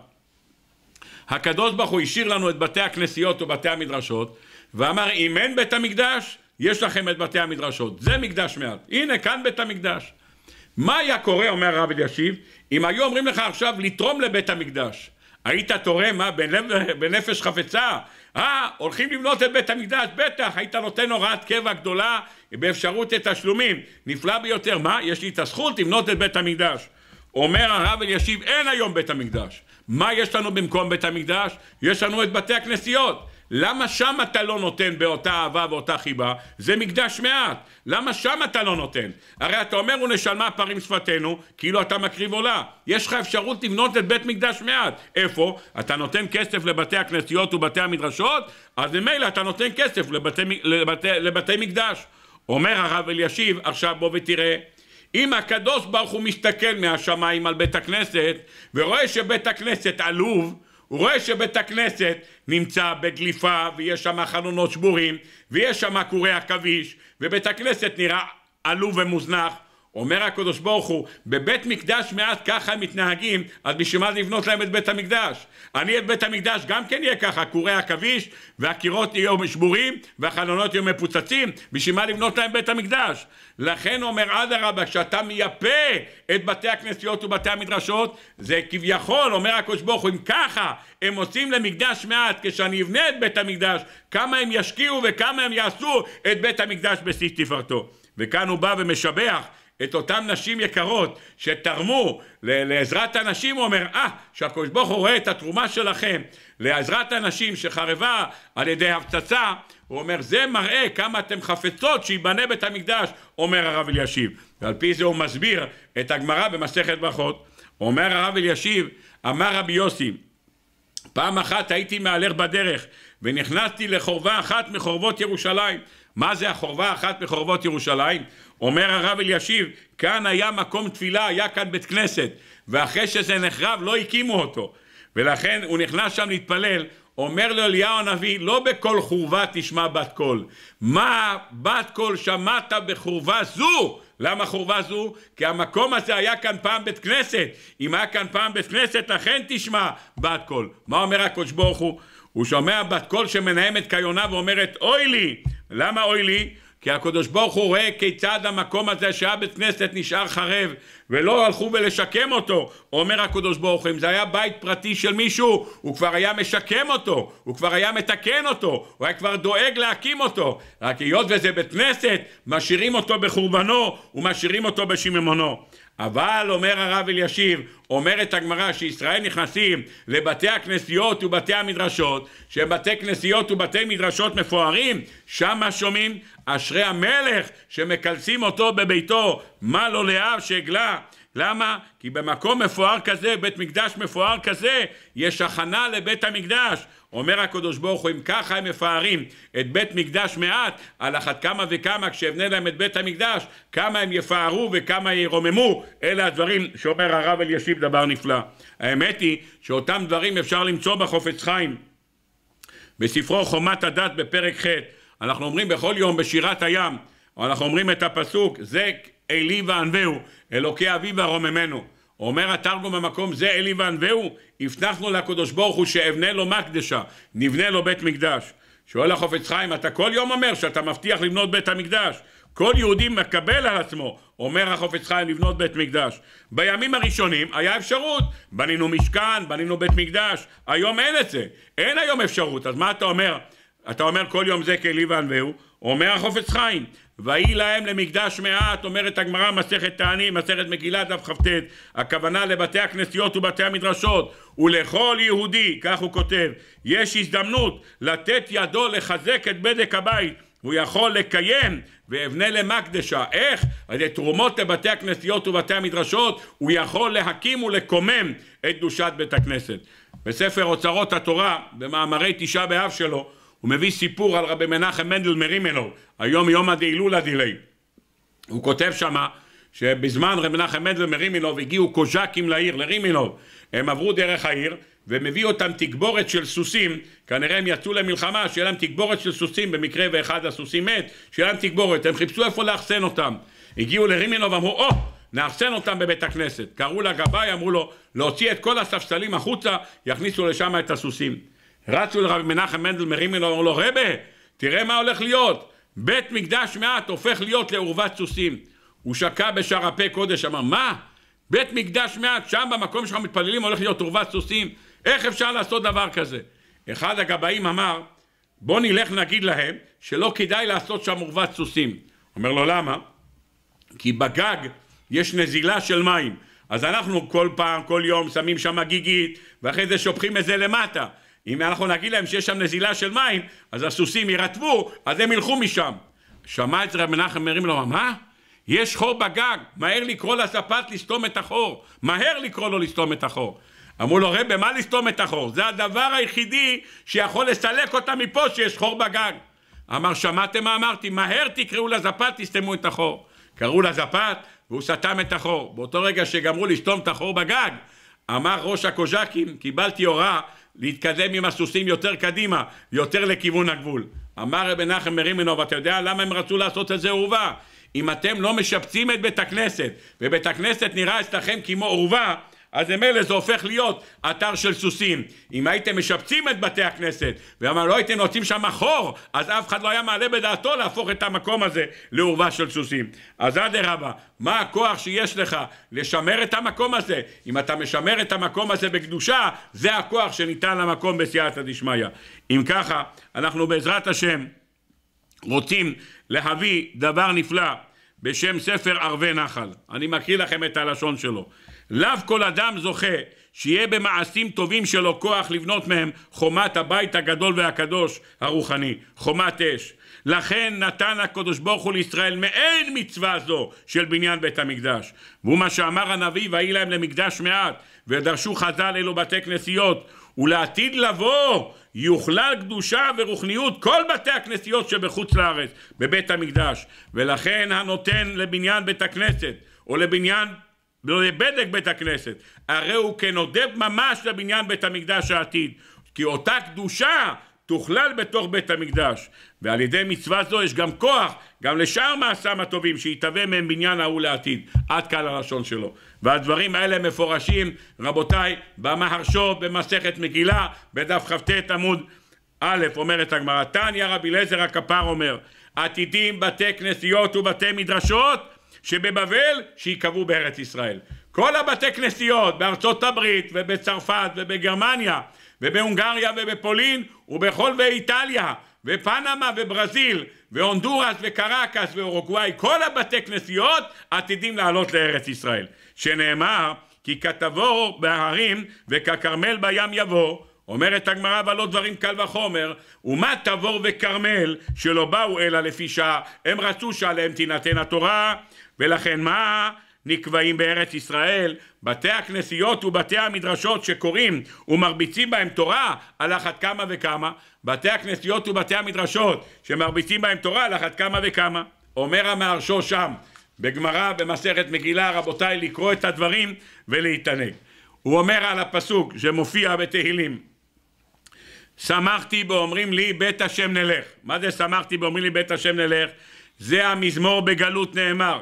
הקדוש ברוך הוא השאיר לנו את בתי הכנסיות ובתי המדרשות, ואמר אם אין בית המקדש, יש לכם את בתי המדרשות. זה מקדש מעט. הנה כאן בית המקדש. מה היה קורה, אומר הרב אלישיב, אם היו אומרים לך עכשיו לתרום לבית המקדש? היית תורם, מה, בנפש חפצה? אה, הולכים לבנות את בית המקדש, בטח, היית נותן הוראת קבע גדולה באפשרות לתשלומים, נפלא ביותר. מה, יש לי את הזכות לבנות את בית המקדש. אומר הרב אלישיב, אין היום בית המקדש. מה יש לנו במקום בית המקדש? יש לנו את בתי הכנסיות. למה שם אתה לא נותן באותה אהבה ואותה חיבה? זה מקדש מעט. למה שם אתה לא נותן? הרי אתה אומר ונשלמה פרים שפתנו, כאילו אתה מקריב עולה. יש לך אפשרות לבנות את בית מקדש מעט. איפה? אתה נותן כסף לבתי הכנסיות ובתי המדרשות, אז ממילא אתה נותן כסף לבתי, לבתי, לבתי מקדש. אומר הרב אלישיב, עכשיו בוא ותראה. אם הקדוש ברוך הוא מסתכל מהשמיים על בית הכנסת ורואה שבית הכנסת עלוב, הוא רואה שבית הכנסת נמצא בגליפה ויש שם חלונות שבורים ויש שם קורי עכביש ובית הכנסת נראה עלוב ומוזנח אומר הקדוש ברוך הוא, בבית מקדש מעט ככה הם מתנהגים, אז בשביל מה לבנות להם את בית המקדש? אני את בית המקדש גם כן יהיה ככה, קורי עכביש, והקירות יהיו שבורים, והחלונות יהיו מפוצצים, בשביל מה לבנות להם בית המקדש? לכן אומר אדרבה, כשאתה מייפה את בתי הכנסיות ובתי המדרשות, זה כביכול, אומר הקדוש ברוך הוא, אם ככה הם עושים למקדש מעט, כשאני אבנה את בית המקדש, כמה הם ישקיעו וכמה הם יעשו את בית המקדש בשיא תפארתו. וכאן הוא בא ומשבח את אותן נשים יקרות שתרמו לעזרת הנשים, הוא אומר, אה, ah, שהקדוש ברוך הוא רואה את התרומה שלכם לעזרת הנשים שחרבה על ידי הפצצה, הוא אומר, זה מראה כמה אתם חפצות שייבנה בית המקדש, אומר הרב אלישיב. ועל פי זה הוא מסביר את הגמרא במסכת ברכות. אומר הרב אלישיב, אמר רבי יוסי, פעם אחת הייתי מהלך בדרך ונכנסתי לחורבה אחת מחורבות ירושלים מה זה החורבה אחת מחורבות ירושלים? אומר הרב אלישיב, כאן היה מקום תפילה, היה כאן בית כנסת, ואחרי שזה נחרב לא הקימו אותו, ולכן הוא נכנס שם להתפלל, אומר לו אליהו הנביא, לא בכל חורבה תשמע בת קול. מה בת קול שמעת בחורבה זו? למה חורבה זו? כי המקום הזה היה כאן פעם בית כנסת. אם היה כאן פעם בית כנסת, אכן תשמע בת קול. מה אומר הקדוש ברוך הוא? הוא שומע בת קול שמנהמת כיונה ואומרת, אוי לי! למה אוי לי? כי הקדוש ברוך הוא רואה כיצד המקום הזה שהיה בית כנסת נשאר חרב ולא הלכו ולשקם אותו. אומר הקדוש ברוך הוא, אם זה היה בית פרטי של מישהו, הוא כבר היה משקם אותו, הוא כבר היה מתקן אותו, הוא היה כבר דואג להקים אותו. רק היות וזה בית כנסת, משאירים אותו בחורבנו ומשאירים אותו בשממונו. אבל אומר הרב אלישיב, אומרת הגמרא שישראל נכנסים לבתי הכנסיות ובתי המדרשות, שבתי כנסיות ובתי מדרשות מפוארים, שם שומעים אשרי המלך שמקלסים אותו בביתו מה לא לאב שהגלה? למה? כי במקום מפואר כזה, בית מקדש מפואר כזה, יש הכנה לבית המקדש. אומר הקדוש ברוך הוא, אם ככה הם מפארים את בית מקדש מעט, על אחת כמה וכמה כשאבנה להם את בית המקדש, כמה הם יפארו וכמה ירוממו, אלה הדברים שאומר הרב אלישיב דבר נפלא. האמת היא שאותם דברים אפשר למצוא בחופץ חיים. בספרו חומת הדת בפרק ח', אנחנו אומרים בכל יום בשירת הים, אנחנו אומרים את הפסוק, זה אלי וענווהו, אלוקי אביו הרוממנו. אומר התרגום במקום זה אלי וענווהו, הבטחנו לקדוש ברוך הוא שאבנה לו מקדשה, נבנה לו בית מקדש. שואל החופץ חיים, אתה כל יום אומר שאתה מבטיח לבנות בית המקדש. כל יהודי מקבל על עצמו, אומר החופץ חיים, לבנות בית מקדש. בימים הראשונים היה אפשרות, בנינו משכן, בנינו בית מקדש, היום אין את זה, אין היום אפשרות, אז מה אתה אומר? אתה אומר כל יום זה כאלי וענווהו, אומר החופץ חיים, ויהי להם למקדש מעט, אומרת הגמרא מסכת תענית, מסכת מגילה דף כ"ט, הכוונה לבתי הכנסיות ובתי המדרשות, ולכל יהודי, כך הוא כותב, יש הזדמנות לתת ידו לחזק את בדק הבית, הוא יכול לקיים ואבנה למקדשה. איך? על ידי תרומות לבתי הכנסיות ובתי המדרשות, הוא יכול להקים ולקומם את קדושת בית הכנסת. בספר אוצרות התורה, במאמרי תשעה באב שלו, הוא מביא סיפור על רבי מנחם מנדל מרימלו, היום יום הדהילולה דילי. הוא כותב שמה שבזמן רבי מנחם מנדל מרימלוב הגיעו קוז'קים לעיר, לרימלוב. הם עברו דרך העיר ומביא אותם תגבורת של סוסים, כנראה הם יצאו למלחמה, שיהיה להם תגבורת של סוסים במקרה ואחד הסוסים מת, שיהיה להם תגבורת, הם חיפשו איפה לאחסן אותם. הגיעו לרימלוב אמרו, או! Oh, נאחסן אותם בבית הכנסת. קראו לגבאי, אמרו לו להוציא את כל הספסלים החוצה, יכניסו לשם את הסוסים. רצו לרבי מנחם מנדל מרימין, אמרו לו, רבה, תראה מה הולך להיות, בית מקדש מעט הופך להיות לעורבת סוסים. הוא שקע בשער הפה קודש, אמר, מה? בית מקדש מעט, שם במקום שלך מתפללים הולך להיות עורבת סוסים, איך אפשר לעשות דבר כזה? אחד הגבאים אמר, בוא נלך נגיד להם שלא כדאי לעשות שם עורבת סוסים. אומר לו, למה? כי בגג יש נזילה של מים, אז אנחנו כל פעם, כל יום, שמים שם גיגית, ואחרי זה שופכים את זה למטה. אם אנחנו נגיד להם שיש שם נזילה של מים, אז הסוסים יירטבו, אז הם ילכו משם. שמע את זה רב מנחם, מרים לו, מה? יש חור בגג, מהר לקרוא לספת לסתום את החור. מהר לקרוא לו לסתום את החור. אמרו לו, רבי, מה לסתום את החור? זה הדבר היחידי שיכול לסלק אותה מפה שיש חור בגג. אמר, שמעתם מה אמרתי? מהר תקראו לזפת, תסתמו את החור. קראו לזפת, והוא סתם את החור. באותו רגע שגמרו לסתום את החור בגג, אמר ראש הקוז'קים, קיבלתי הוראה להתקדם עם הסוסים יותר קדימה, יותר לכיוון הגבול. אמר רבי נחם מרימנוב, אתה יודע למה הם רצו לעשות את זה אורווה? אם אתם לא משפצים את בית הכנסת, ובית הכנסת נראה אצלכם כמו אורווה, אז ממילא זה הופך להיות אתר של סוסים. אם הייתם משפצים את בתי הכנסת, ולא הייתם נוצאים שם חור, אז אף אחד לא היה מעלה בדעתו להפוך את המקום הזה לעורבה של סוסים. אז אדרבה, מה הכוח שיש לך לשמר את המקום הזה? אם אתה משמר את המקום הזה בקדושה, זה הכוח שניתן למקום בסייעתא דשמיא. אם ככה, אנחנו בעזרת השם רוצים להביא דבר נפלא בשם ספר ערבי נחל. אני מקריא לכם את הלשון שלו. לאו כל אדם זוכה שיהיה במעשים טובים שלו כוח לבנות מהם חומת הבית הגדול והקדוש הרוחני, חומת אש. לכן נתן הקדוש ברוך הוא לישראל מעין מצווה זו של בניין בית המקדש. והוא מה שאמר הנביא, ויהי להם למקדש מעט, ודרשו חז"ל אלו בתי כנסיות, ולעתיד לבוא יוכלל קדושה ורוחניות כל בתי הכנסיות שבחוץ לארץ, בבית המקדש. ולכן הנותן לבניין בית הכנסת, או לבניין לא לבדק בית הכנסת, הרי הוא כנודד ממש לבניין בית המקדש העתיד, כי אותה קדושה תוכלל בתוך בית המקדש, ועל ידי מצווה זו יש גם כוח, גם לשאר מעשם הטובים, שיתהווה מהם בניין ההוא לעתיד. עד כאן הלשון שלו. והדברים האלה מפורשים, רבותיי, במהרש"ו, במסכת מגילה, בדף כ"ט עמוד א', אומרת הגמרא, תניא רבי אליעזר הכפר אומר, עתידים בתי כנסיות ובתי מדרשות שבבבל שייקבעו בארץ ישראל. כל הבתי כנסיות בארצות הברית ובצרפת ובגרמניה ובהונגריה ובפולין ובכל באיטליה ופנמה וברזיל והונדורס וקרקס ואורוגוואי כל הבתי כנסיות עתידים לעלות לארץ ישראל שנאמר כי כתבור בהרים וככרמל בים יבוא אומרת הגמרא אבל לא דברים קל וחומר ומה תבור וכרמל שלא באו אלא לפי שעה הם רצו שעליהם תינתן התורה ולכן מה נקבעים בארץ ישראל? בתי הכנסיות ובתי המדרשות שקוראים ומרביצים בהם תורה על אחת כמה וכמה. בתי הכנסיות ובתי המדרשות שמרביצים בהם תורה על אחת כמה וכמה. אומר המהרשו שם בגמרא במסכת מגילה רבותיי לקרוא את הדברים ולהתענג. הוא אומר על הפסוק שמופיע בתהילים שמחתי באומרים לי בית השם נלך. מה זה שמחתי באומרים לי בית השם נלך? זה המזמור בגלות נאמר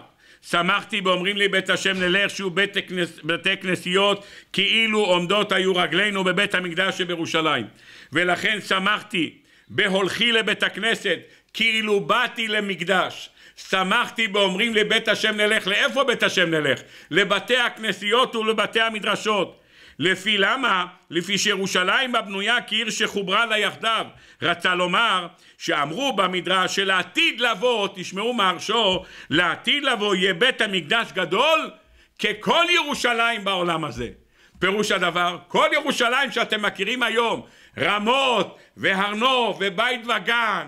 שמחתי באומרים לי בית השם נלך שהוא בית כנס, בתי כנסיות כאילו עומדות היו רגלינו בבית המקדש שבירושלים ולכן שמחתי בהולכי לבית הכנסת כאילו באתי למקדש שמחתי באומרים לי בית השם נלך לאיפה בית השם נלך? לבתי הכנסיות ולבתי המדרשות לפי למה? לפי שירושלים הבנויה כעיר שחוברה לה יחדיו. רצה לומר שאמרו במדרש שלעתיד לבוא, תשמעו מהרשו, לעתיד לבוא יהיה בית המקדש גדול ככל ירושלים בעולם הזה. פירוש הדבר, כל ירושלים שאתם מכירים היום, רמות והר נוף ובית וגן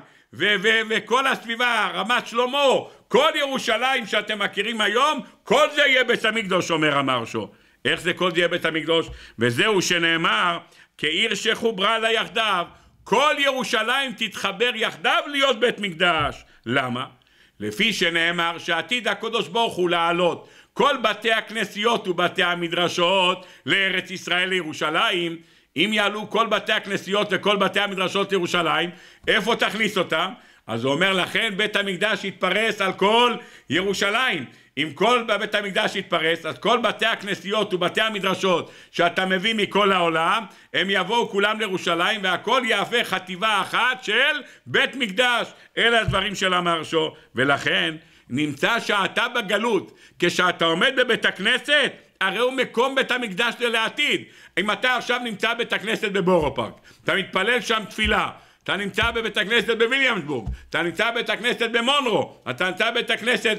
וכל הסביבה, רמת שלמה, כל ירושלים שאתם מכירים היום, כל זה יהיה בית המקדוש, אומר המרשו. איך זה כל יהיה בית המקדוש? וזהו שנאמר, כעיר שחוברה לה יחדיו, כל ירושלים תתחבר יחדיו להיות בית מקדש. למה? לפי שנאמר שעתיד הקדוש ברוך הוא לעלות כל בתי הכנסיות ובתי המדרשות לארץ ישראל לירושלים אם יעלו כל בתי הכנסיות וכל בתי המדרשות לירושלים איפה תכניס אותם? אז הוא אומר לכן בית המקדש יתפרס על כל ירושלים אם כל בית המקדש יתפרס, אז כל בתי הכנסיות ובתי המדרשות שאתה מביא מכל העולם, הם יבואו כולם לירושלים והכל יהפך חטיבה אחת של בית מקדש. אלה הדברים של המרשו, ולכן נמצא שאתה בגלות. כשאתה עומד בבית הכנסת, הרי הוא מקום בית המקדש לעתיד. אם אתה עכשיו נמצא בבית הכנסת בבורו פארק, אתה מתפלל שם תפילה, אתה נמצא בבית הכנסת בוויליאמסבורג, אתה נמצא בבית הכנסת במונרו, אתה נמצא בבית הכנסת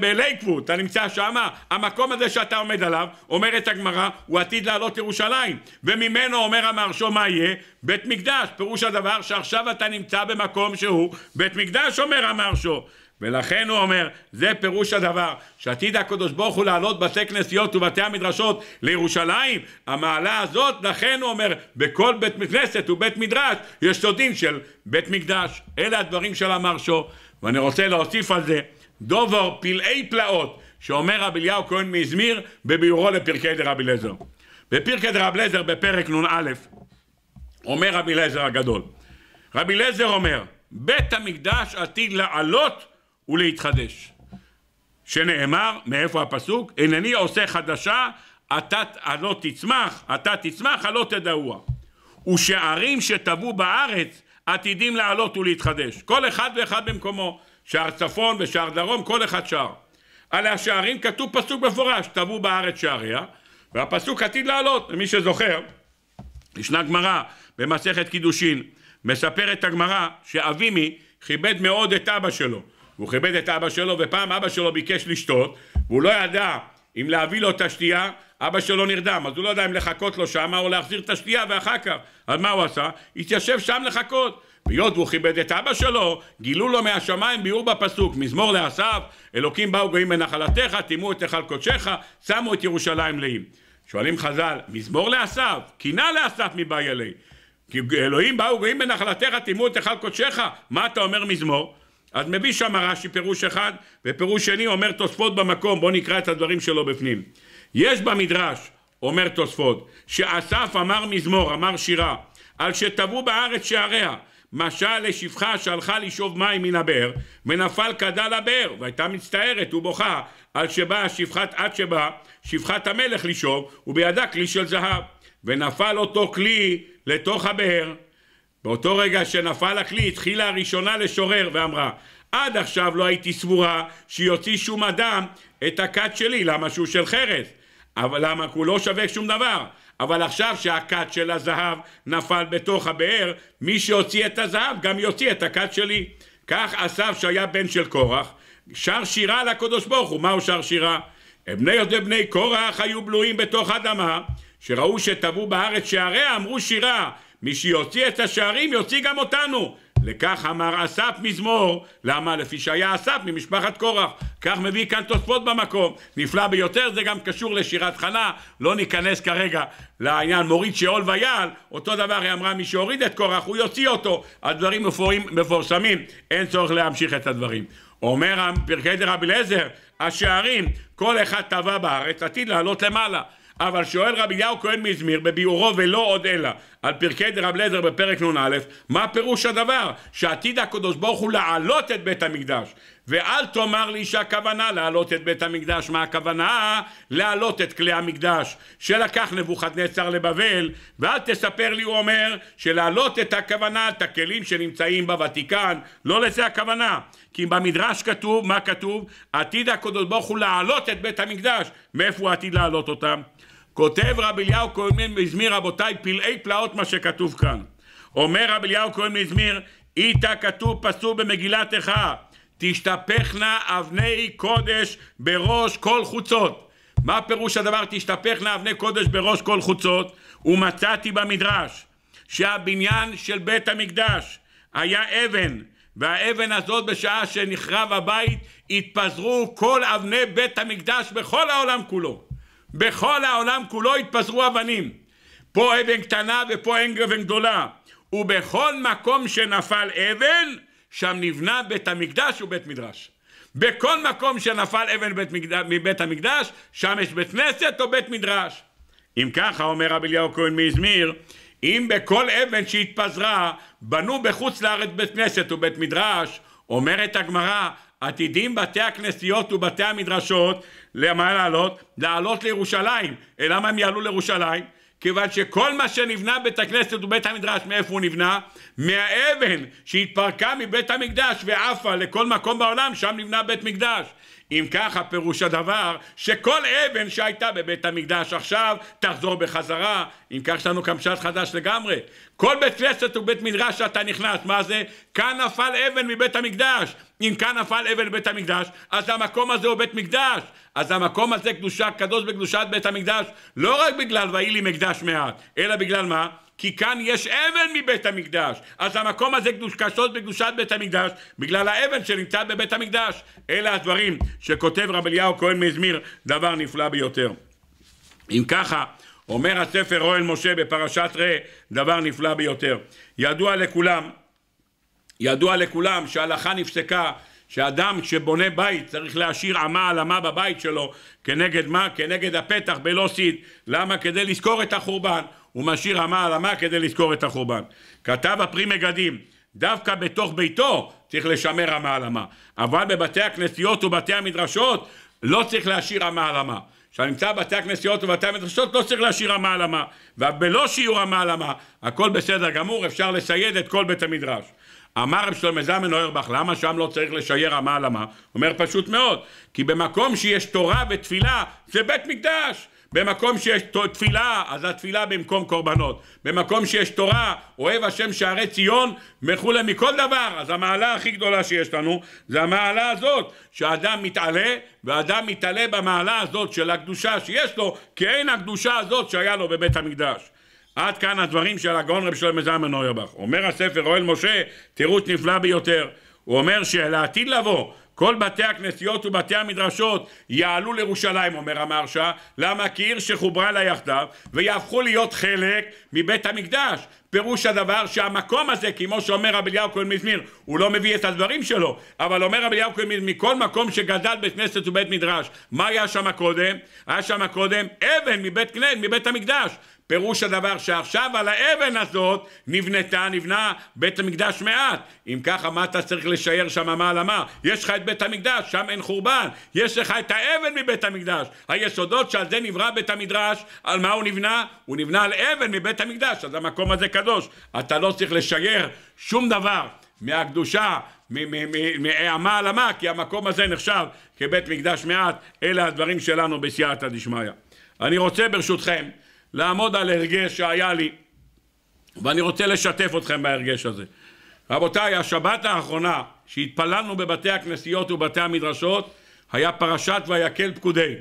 בלייקווד, אתה נמצא שמה. המקום הזה שאתה עומד עליו, אומרת הגמרא, הוא עתיד לעלות ירושלים, וממנו אומר המהרשו מה יהיה? בית מקדש. פירוש הדבר שעכשיו אתה נמצא במקום שהוא בית מקדש, אומר המהרשו. ולכן הוא אומר, זה פירוש הדבר, שעתיד הקדוש ברוך הוא לעלות בתי כנסיות ובתי המדרשות לירושלים, המעלה הזאת, לכן הוא אומר, בכל בית כנסת ובית מדרש יש סודים של בית מקדש. אלה הדברים של המרשו, ואני רוצה להוסיף על זה דובר פלאי פלאות, שאומר רבי אליהו כהן מזמיר, בביאורו לפרקי דרבי אליעזר. בפרקי דרבי אליעזר בפרק נ"א אומר רבי אליעזר הגדול, רבי אליעזר אומר, בית המקדש עתיד לעלות ולהתחדש. שנאמר, מאיפה הפסוק? אינני עושה חדשה, אתה הלא אה, תצמח, אתה תצמח הלא תדעוע. ושערים שטבעו בארץ עתידים לעלות ולהתחדש. כל אחד ואחד במקומו, שער צפון ושער דרום, כל אחד שער. על השערים כתוב פסוק מפורש, טבעו בארץ שעריה, והפסוק עתיד לעלות. למי שזוכר, ישנה גמרא במסכת קידושין, מספרת הגמרא שאבימי כיבד מאוד את אבא שלו. והוא כיבד את אבא שלו, ופעם אבא שלו ביקש לשתות, והוא לא ידע אם להביא לו את השתייה, אבא שלו נרדם, אז הוא לא ידע אם לחכות לו שמה או להחזיר את השתייה ואחר כך. אז מה הוא עשה? התיישב שם לחכות. והיות והוא כיבד את אבא שלו, גילו לו מהשמיים ביאור בפסוק, מזמור לאסף, אלוקים באו גויים מנחלתך, טימאו את היכל קודשך, שמו את ירושלים לאים. שואלים חז"ל, מזמור לאסף, קינה לאסף מבעי כי אלוהים באו גויים מנחלתך, טימאו את היכל קודשך, מה אתה אומר מזמור? אז מביא שם רש"י פירוש אחד, ופירוש שני אומר תוספות במקום, בואו נקרא את הדברים שלו בפנים. יש במדרש, אומר תוספות, שאסף אמר מזמור, אמר שירה, על שטבעו בארץ שעריה, משל לשפחה שהלכה לשאוב מים מן הבאר, ונפל כדה לבאר, והייתה מצטערת ובוכה, על שבאה שפחת עד שבאה, שפחת המלך לשאוב, ובידה כלי של זהב, ונפל אותו כלי לתוך הבאר, באותו רגע שנפל הכלי התחילה הראשונה לשורר ואמרה עד עכשיו לא הייתי סבורה שיוציא שום אדם את הכת שלי למה שהוא של חרס אבל למה? הוא לא שווה שום דבר אבל עכשיו שהכת של הזהב נפל בתוך הבאר מי שהוציא את הזהב גם יוציא את הכת שלי כך אסף שהיה בן של קורח שר שירה לקדוש ברוך הוא מה הוא שר שירה? בני יהודי בני קורח היו בלויים בתוך אדמה שראו שטבעו בארץ שעריה אמרו שירה מי שיוציא את השערים יוציא גם אותנו. לכך אמר אסף מזמור, למה? לפי שהיה אסף ממשפחת קורח, כך מביא כאן תוספות במקום, נפלא ביותר, זה גם קשור לשירת חנה, לא ניכנס כרגע לעניין מוריד שאול ויעל, אותו דבר היא אמרה מי שהוריד את קורח הוא יוציא אותו, הדברים מפורים, מפורסמים, אין צורך להמשיך את הדברים. אומר פרקי דרבי אליעזר, השערים, כל אחד טבע בארץ, עתיד לעלות למעלה. אבל שואל רבי יהו כהן מזמיר בביאורו ולא עוד אלא על פרקי דרב לזר בפרק נ"א מה פירוש הדבר? שעתיד הקדוש ברוך הוא להעלות את בית המקדש ואל תאמר לי שהכוונה להעלות את בית המקדש מה הכוונה? להעלות את כלי המקדש שלקח נבוכדנצר לבבל ואל תספר לי הוא אומר שלהעלות את הכוונה את הכלים שנמצאים בוותיקן לא לזה הכוונה כי במדרש כתוב מה כתוב? עתיד הקדוש ברוך הוא להעלות את בית המקדש מאיפה הוא עתיד להעלות אותם? כותב רבי אליהו כהן מזמיר, רבותיי, פלאי פלאות מה שכתוב כאן. אומר רבי אליהו כהן מזמיר, איתה כתוב פסוק במגילת איכה, תשתפכנה אבני קודש בראש כל חוצות. מה פירוש הדבר תשתפכנה אבני קודש בראש כל חוצות? ומצאתי במדרש שהבניין של בית המקדש היה אבן, והאבן הזאת בשעה שנחרב הבית התפזרו כל אבני בית המקדש בכל העולם כולו. בכל העולם כולו התפזרו אבנים. פה אבן קטנה ופה אבן גדולה. ובכל מקום שנפל אבן, שם נבנה בית המקדש ובית מדרש. בכל מקום שנפל אבן בית מקד... מבית המקדש, שם יש בית כנסת או בית מדרש. אם ככה, אומר רבי אליהו כהן מאזמיר, אם בכל אבן שהתפזרה בנו בחוץ לארץ בית כנסת ובית מדרש, אומרת הגמרא, עתידים בתי הכנסיות ובתי המדרשות, למה לעלות? לעלות לירושלים. אה, למה הם יעלו לירושלים? כיוון שכל מה שנבנה בית הכנסת ובית המדרש, מאיפה הוא נבנה? מהאבן שהתפרקה מבית המקדש ועפה לכל מקום בעולם, שם נבנה בית מקדש. אם ככה פירוש הדבר שכל אבן שהייתה בבית המקדש עכשיו תחזור בחזרה. אם כך יש לנו כאן פשט חדש לגמרי. כל בית כנסת ובית מדרש שאתה נכנס, מה זה? כאן נפל אבן מבית המקדש. אם כאן נפל אבן מבית המקדש, אז המקום הזה הוא בית מקדש. אז המקום הזה קדושה, קדוש בקדושת בית המקדש, לא רק בגלל ויהי לי מקדש מעט, אלא בגלל מה? כי כאן יש אבן מבית המקדש, אז המקום הזה קדוש קשות בקדושת בית המקדש, בגלל האבן שנמצא בבית המקדש. אלה הדברים שכותב רב אליהו כהן מזמיר, דבר נפלא ביותר. אם ככה, אומר הספר אוהל משה בפרשת ראה, דבר נפלא ביותר. ידוע לכולם, ידוע לכולם שההלכה נפסקה שאדם שבונה בית צריך להשאיר עמה על עמה בבית שלו כנגד מה? כנגד הפתח בלא סיד. למה? כדי לזכור את החורבן. הוא משאיר רמה על רמה כדי לזכור את החורבן. כתב הפרי מגדים, דווקא בתוך ביתו צריך לשמר רמה על רמה. אבל בבתי הכנסיות ובתי המדרשות לא צריך להשאיר רמה על רמה. כשאני נמצא בבתי הכנסיות ובתי המדרשות לא צריך להשאיר רמה על רמה. ובלא שיעור רמה על רמה, הכל בסדר גמור, אפשר לסייד את כל בית המדרש. אמר רב שלמה זמן אוירבך, למה שם לא צריך לשייר רמה על רמה? אומר פשוט מאוד, כי במקום שיש תורה ותפילה זה בית מקדש. במקום שיש תפילה, אז התפילה במקום קורבנות. במקום שיש תורה, אוהב השם שערי ציון, וכולי מכל דבר. אז המעלה הכי גדולה שיש לנו, זה המעלה הזאת, שאדם מתעלה, ואדם מתעלה במעלה הזאת של הקדושה שיש לו, כי אין הקדושה הזאת שהיה לו בבית המקדש. עד כאן הדברים של הגאון רב שלמה זלמן אוירבך. אומר הספר אוהל משה, תירוץ נפלא ביותר. הוא אומר שלעתיד לבוא, כל בתי הכנסיות ובתי המדרשות יעלו לירושלים, אומר המרשה, למה? כי עיר שחוברה לה יחדיו, ויהפכו להיות חלק מבית המקדש. פירוש הדבר שהמקום הזה, כמו שאומר רבי אליהו כהן מזמיר, הוא לא מביא את הדברים שלו, אבל אומר רבי אליהו כהן מזמיר, מכל מקום שגדל בית כנסת ובית מדרש, מה היה שם קודם? היה שם קודם אבן מבית, מבית המקדש. פירוש הדבר שעכשיו על האבן הזאת נבנתה, נבנה בית המקדש מעט. אם ככה, מה אתה צריך לשייר שם מעלה מה? יש לך את בית המקדש, שם אין חורבן. יש לך את האבן מבית המקדש. היסודות שעל זה נברא בית המדרש, על מה הוא נבנה? הוא נבנה על אבן מבית המקדש, אז המקום הזה קדוש. אתה לא צריך לשייר שום דבר מהקדושה, מהעמה על המה, כי המקום הזה נחשב כבית מקדש מעט. אלה הדברים שלנו בסייעתא דשמיא. אני רוצה ברשותכם לעמוד על הרגש שהיה לי, ואני רוצה לשתף אתכם בהרגש הזה. רבותיי, השבת האחרונה שהתפללנו בבתי הכנסיות ובתי המדרשות היה פרשת ויקל פקודי.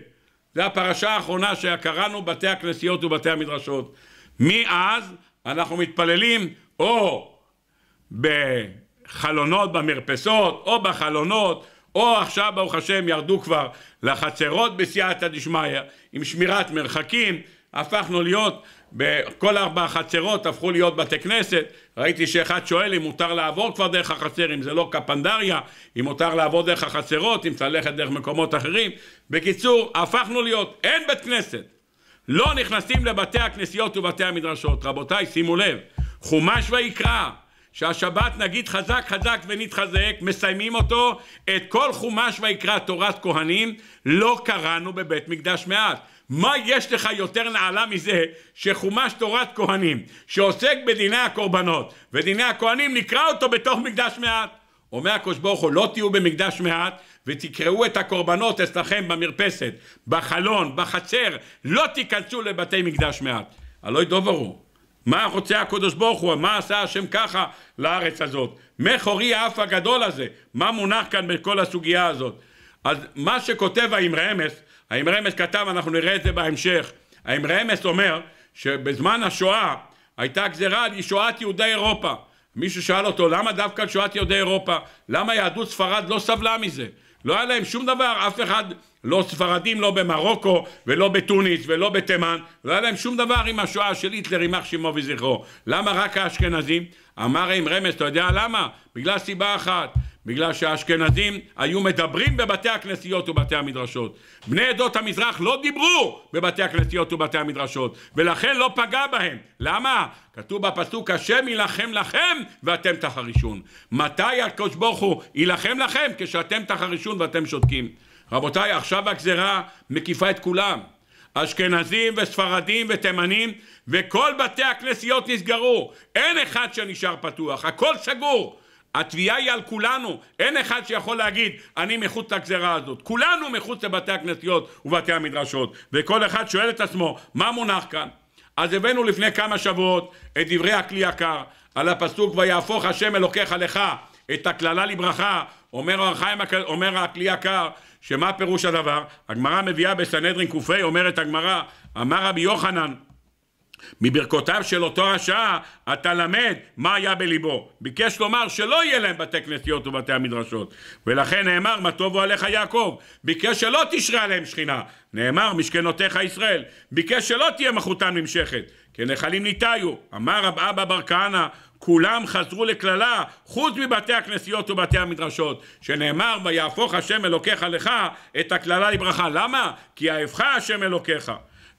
זו הפרשה האחרונה שקראנו בתי הכנסיות ובתי המדרשות. מאז אנחנו מתפללים או בחלונות במרפסות, או בחלונות, או עכשיו ברוך השם ירדו כבר לחצרות בסייעתא דשמיא, עם שמירת מרחקים, הפכנו להיות, כל ארבע החצרות הפכו להיות בתי כנסת, ראיתי שאחד שואל אם מותר לעבור כבר דרך החצר, אם זה לא קפנדריה, אם מותר לעבור דרך החצרות, אם צריך ללכת דרך מקומות אחרים. בקיצור, הפכנו להיות, אין בית כנסת. לא נכנסים לבתי הכנסיות ובתי המדרשות. רבותיי, שימו לב, חומש ויקרא, שהשבת נגיד חזק חזק ונתחזק, מסיימים אותו, את כל חומש ויקרא תורת כהנים, לא קראנו בבית מקדש מעט. מה יש לך יותר נעלה מזה שחומש תורת כהנים, שעוסק בדיני הקורבנות, ודיני הכהנים נקרא אותו בתוך מקדש מעט. אומר הקדוש ברוך הוא, לא תהיו במקדש מעט, ותקראו את הקורבנות אצלכם במרפסת, בחלון, בחצר, לא תיכנסו לבתי מקדש מעט. הלא ידוברו. מה רוצה הקדוש ברוך הוא? מה עשה השם ככה לארץ הזאת? מחורי האף הגדול הזה? מה מונח כאן בכל הסוגיה הזאת? אז מה שכותב האמרה אמס האם רמז כתב, אנחנו נראה את זה בהמשך, האם רמז אומר שבזמן השואה הייתה גזירה על שואת יהודי אירופה. מישהו שאל אותו, למה דווקא על שואת יהודי אירופה? למה יהדות ספרד לא סבלה מזה? לא היה להם שום דבר, אף אחד, לא ספרדים, לא במרוקו, ולא בתוניס, ולא בתימן, לא היה להם שום דבר עם השואה של היטלר, יימח שמו וזכרו. למה רק האשכנזים? אמר עם רמז, אתה יודע למה? בגלל סיבה אחת, בגלל שהאשכנזים היו מדברים בבתי הכנסיות ובתי המדרשות. בני עדות המזרח לא דיברו בבתי הכנסיות ובתי המדרשות, ולכן לא פגע בהם. למה? כתוב בפסוק, השם יילחם לכם ואתם תחרישון. מתי הקדוש ברוך הוא יילחם לכם? כשאתם תחרישון ואתם שותקים. רבותיי, עכשיו הגזרה מקיפה את כולם. אשכנזים וספרדים ותימנים, וכל בתי הכנסיות נסגרו. אין אחד שנשאר פתוח, הכל סגור. התביעה היא על כולנו, אין אחד שיכול להגיד אני מחוץ לגזרה הזאת, כולנו מחוץ לבתי הכנסיות ובתי המדרשות וכל אחד שואל את עצמו מה מונח כאן? אז הבאנו לפני כמה שבועות את דברי הכלי יקר על הפסוק ויהפוך השם אלוקיך לך את הקללה לברכה אומר הרחיים, אומר הכלי יקר, שמה פירוש הדבר? הגמרא מביאה בסנהדרין ק"ה, אומרת הגמרא, אמר רבי יוחנן, מברכותיו של אותו רשע אתה למד מה היה בליבו. ביקש לומר שלא יהיה להם בתי כנסיות ובתי המדרשות. ולכן נאמר מה טובו עליך יעקב. ביקש שלא תשרה עליהם שכינה. נאמר משכנותיך ישראל. ביקש שלא תהיה מחותן נמשכת. כנחלים ניתאיו. אמר רב אבא בר כהנא כולם חזרו לקללה, חוץ מבתי הכנסיות ובתי המדרשות, שנאמר ויהפוך השם אלוקיך לך את הקללה לברכה. למה? כי יהפך השם אלוקיך.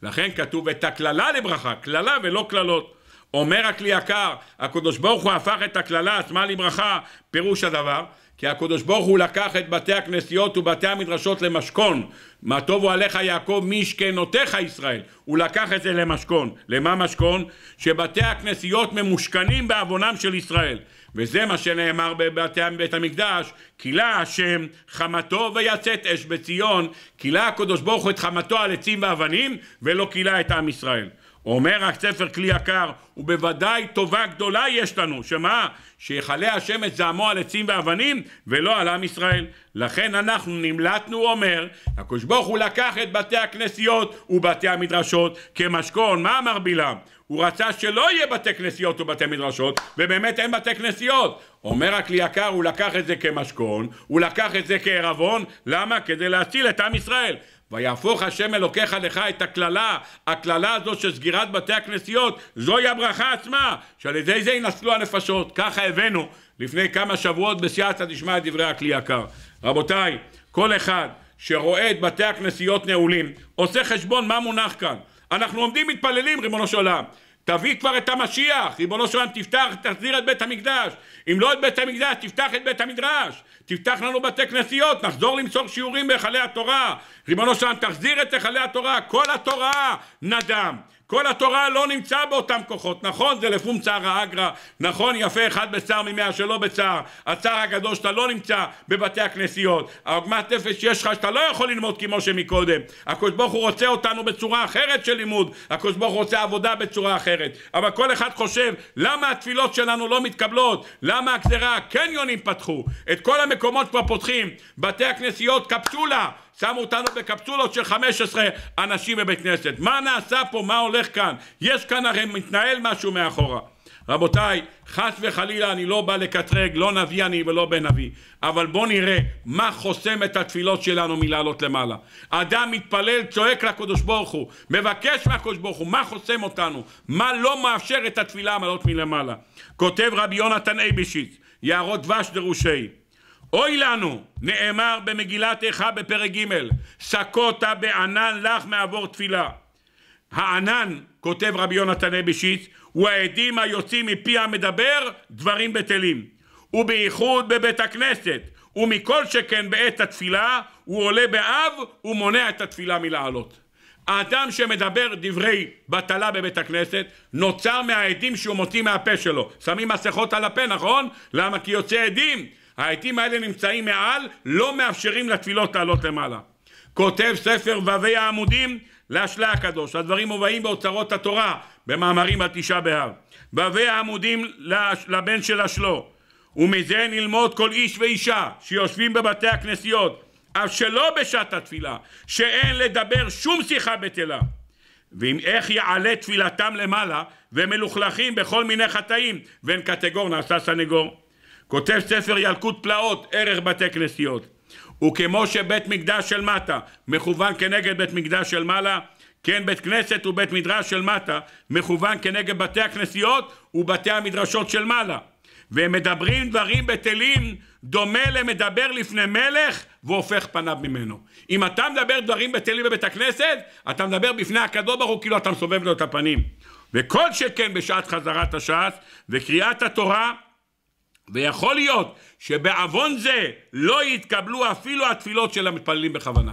לכן כתוב את הקללה לברכה, קללה ולא קללות. אומר הכלי יקר, הקדוש ברוך הוא הפך את הקללה עצמה לברכה, פירוש הדבר כי הקדוש ברוך הוא לקח את בתי הכנסיות ובתי המדרשות למשכון. מה טובו עליך יעקב משכנותיך ישראל. הוא לקח את זה למשכון. למה משכון? שבתי הכנסיות ממושכנים בעוונם של ישראל. וזה מה שנאמר בבית, בית המקדש, כילה השם חמתו ויצאת אש בציון, כילה הקדוש ברוך הוא את חמתו על עצים ואבנים, ולא כילה את עם ישראל. אומר רק ספר כלי יקר, ובוודאי טובה גדולה יש לנו, שמה? שיכלה השם את זעמו על עצים ואבנים, ולא על עם ישראל. לכן אנחנו נמלטנו, אומר, הקדוש ברוך הוא לקח את בתי הכנסיות ובתי המדרשות כמשכון, מה אמר בלעם? הוא רצה שלא יהיה בתי כנסיות ובתי מדרשות, ובאמת אין בתי כנסיות. אומר הכלי יקר, הוא לקח את זה כמשכון, הוא לקח את זה כערבון, למה? כדי להציל את עם ישראל. ויהפוך השם אלוקיך לך את הקללה, הקללה הזו של סגירת בתי הכנסיות, זוהי הברכה עצמה, שעל ידי זה ינצלו הנפשות. ככה הבאנו לפני כמה שבועות בסייעתא דשמע את דברי הכלי יקר. רבותיי, כל אחד שרואה את בתי הכנסיות נעולים, עושה חשבון מה מונח כאן. אנחנו עומדים מתפללים, ריבונו של עולם. תביא כבר את המשיח, ריבונו של עולם תפתח, תחזיר את בית המקדש, אם לא את בית המקדש, תפתח את בית המדרש, תפתח לנו בתי כנסיות, נחזור למסור שיעורים בהיכלי התורה, ריבונו של עולם תחזיר את היכלי התורה, כל התורה נדם כל התורה לא נמצא באותם כוחות, נכון זה לפום צערא אגרא, נכון יפה אחד בצער ממאה שלא בצער, הצער הגדול שאתה לא נמצא בבתי הכנסיות, העוגמת נפש שיש לך שאתה לא יכול ללמוד כמו שמקודם, הקדוש ברוך הוא רוצה אותנו בצורה אחרת של לימוד, הקדוש ברוך הוא רוצה עבודה בצורה אחרת, אבל כל אחד חושב למה התפילות שלנו לא מתקבלות, למה הגזרה, הקניונים פתחו, את כל המקומות כבר פותחים, בתי הכנסיות קפסולה שמו אותנו בקפסולות של 15 אנשים בבית כנסת. מה נעשה פה? מה הולך כאן? יש כאן הרי מתנהל משהו מאחורה. רבותיי, חס וחלילה אני לא בא לקטרג, לא נביא אני ולא בן נביא, אבל בואו נראה מה חוסם את התפילות שלנו מלעלות למעלה. אדם מתפלל, צועק לקדוש ברוך הוא, מבקש מהקדוש ברוך הוא, מה חוסם אותנו? מה לא מאפשר את התפילה המעלות מלמעלה? כותב רבי יונתן אייבישיץ, יערות דבש דרושי, אוי לנו, נאמר במגילת איכה בפרק ג', שקוטה בענן לך מעבור תפילה. הענן, כותב רבי יונתן אבישיץ, הוא העדים היוצאים מפי המדבר דברים בטלים. ובייחוד בבית הכנסת, ומכל שכן בעת התפילה, הוא עולה באב ומונע את התפילה מלעלות. האדם שמדבר דברי בטלה בבית הכנסת נוצר מהעדים שהוא מוציא מהפה שלו. שמים מסכות על הפה, נכון? למה? כי יוצא עדים. העטים האלה נמצאים מעל, לא מאפשרים לתפילות לעלות למעלה. כותב ספר ווי העמודים להשלה הקדוש, הדברים מובאים באוצרות התורה, במאמרים על תשעה באב. ווי העמודים לבן של אשלו. ומזה נלמוד כל איש ואישה שיושבים בבתי הכנסיות, אף שלא בשעת התפילה, שאין לדבר שום שיחה בטלה. ואם איך יעלה תפילתם למעלה, ומלוכלכים בכל מיני חטאים, ואין קטגור נעשה סנגור. כותב ספר ילקוט פלאות, ערך בתי כנסיות. וכמו שבית מקדש של מטה מכוון כנגד בית מקדש של מעלה, כן בית כנסת ובית מדרש של מטה מכוון כנגד בתי הכנסיות ובתי המדרשות של מעלה. והם מדברים דברים בטלים דומה למדבר לפני מלך והופך פניו ממנו. אם אתה מדבר דברים בטלים בבית הכנסת, אתה מדבר בפני הקדוש ברוך הוא כאילו אתה מסובב לו את הפנים. וכל שכן בשעת חזרת הש"ס וקריאת התורה ויכול להיות שבעוון זה לא יתקבלו אפילו התפילות של המתפללים בכוונה.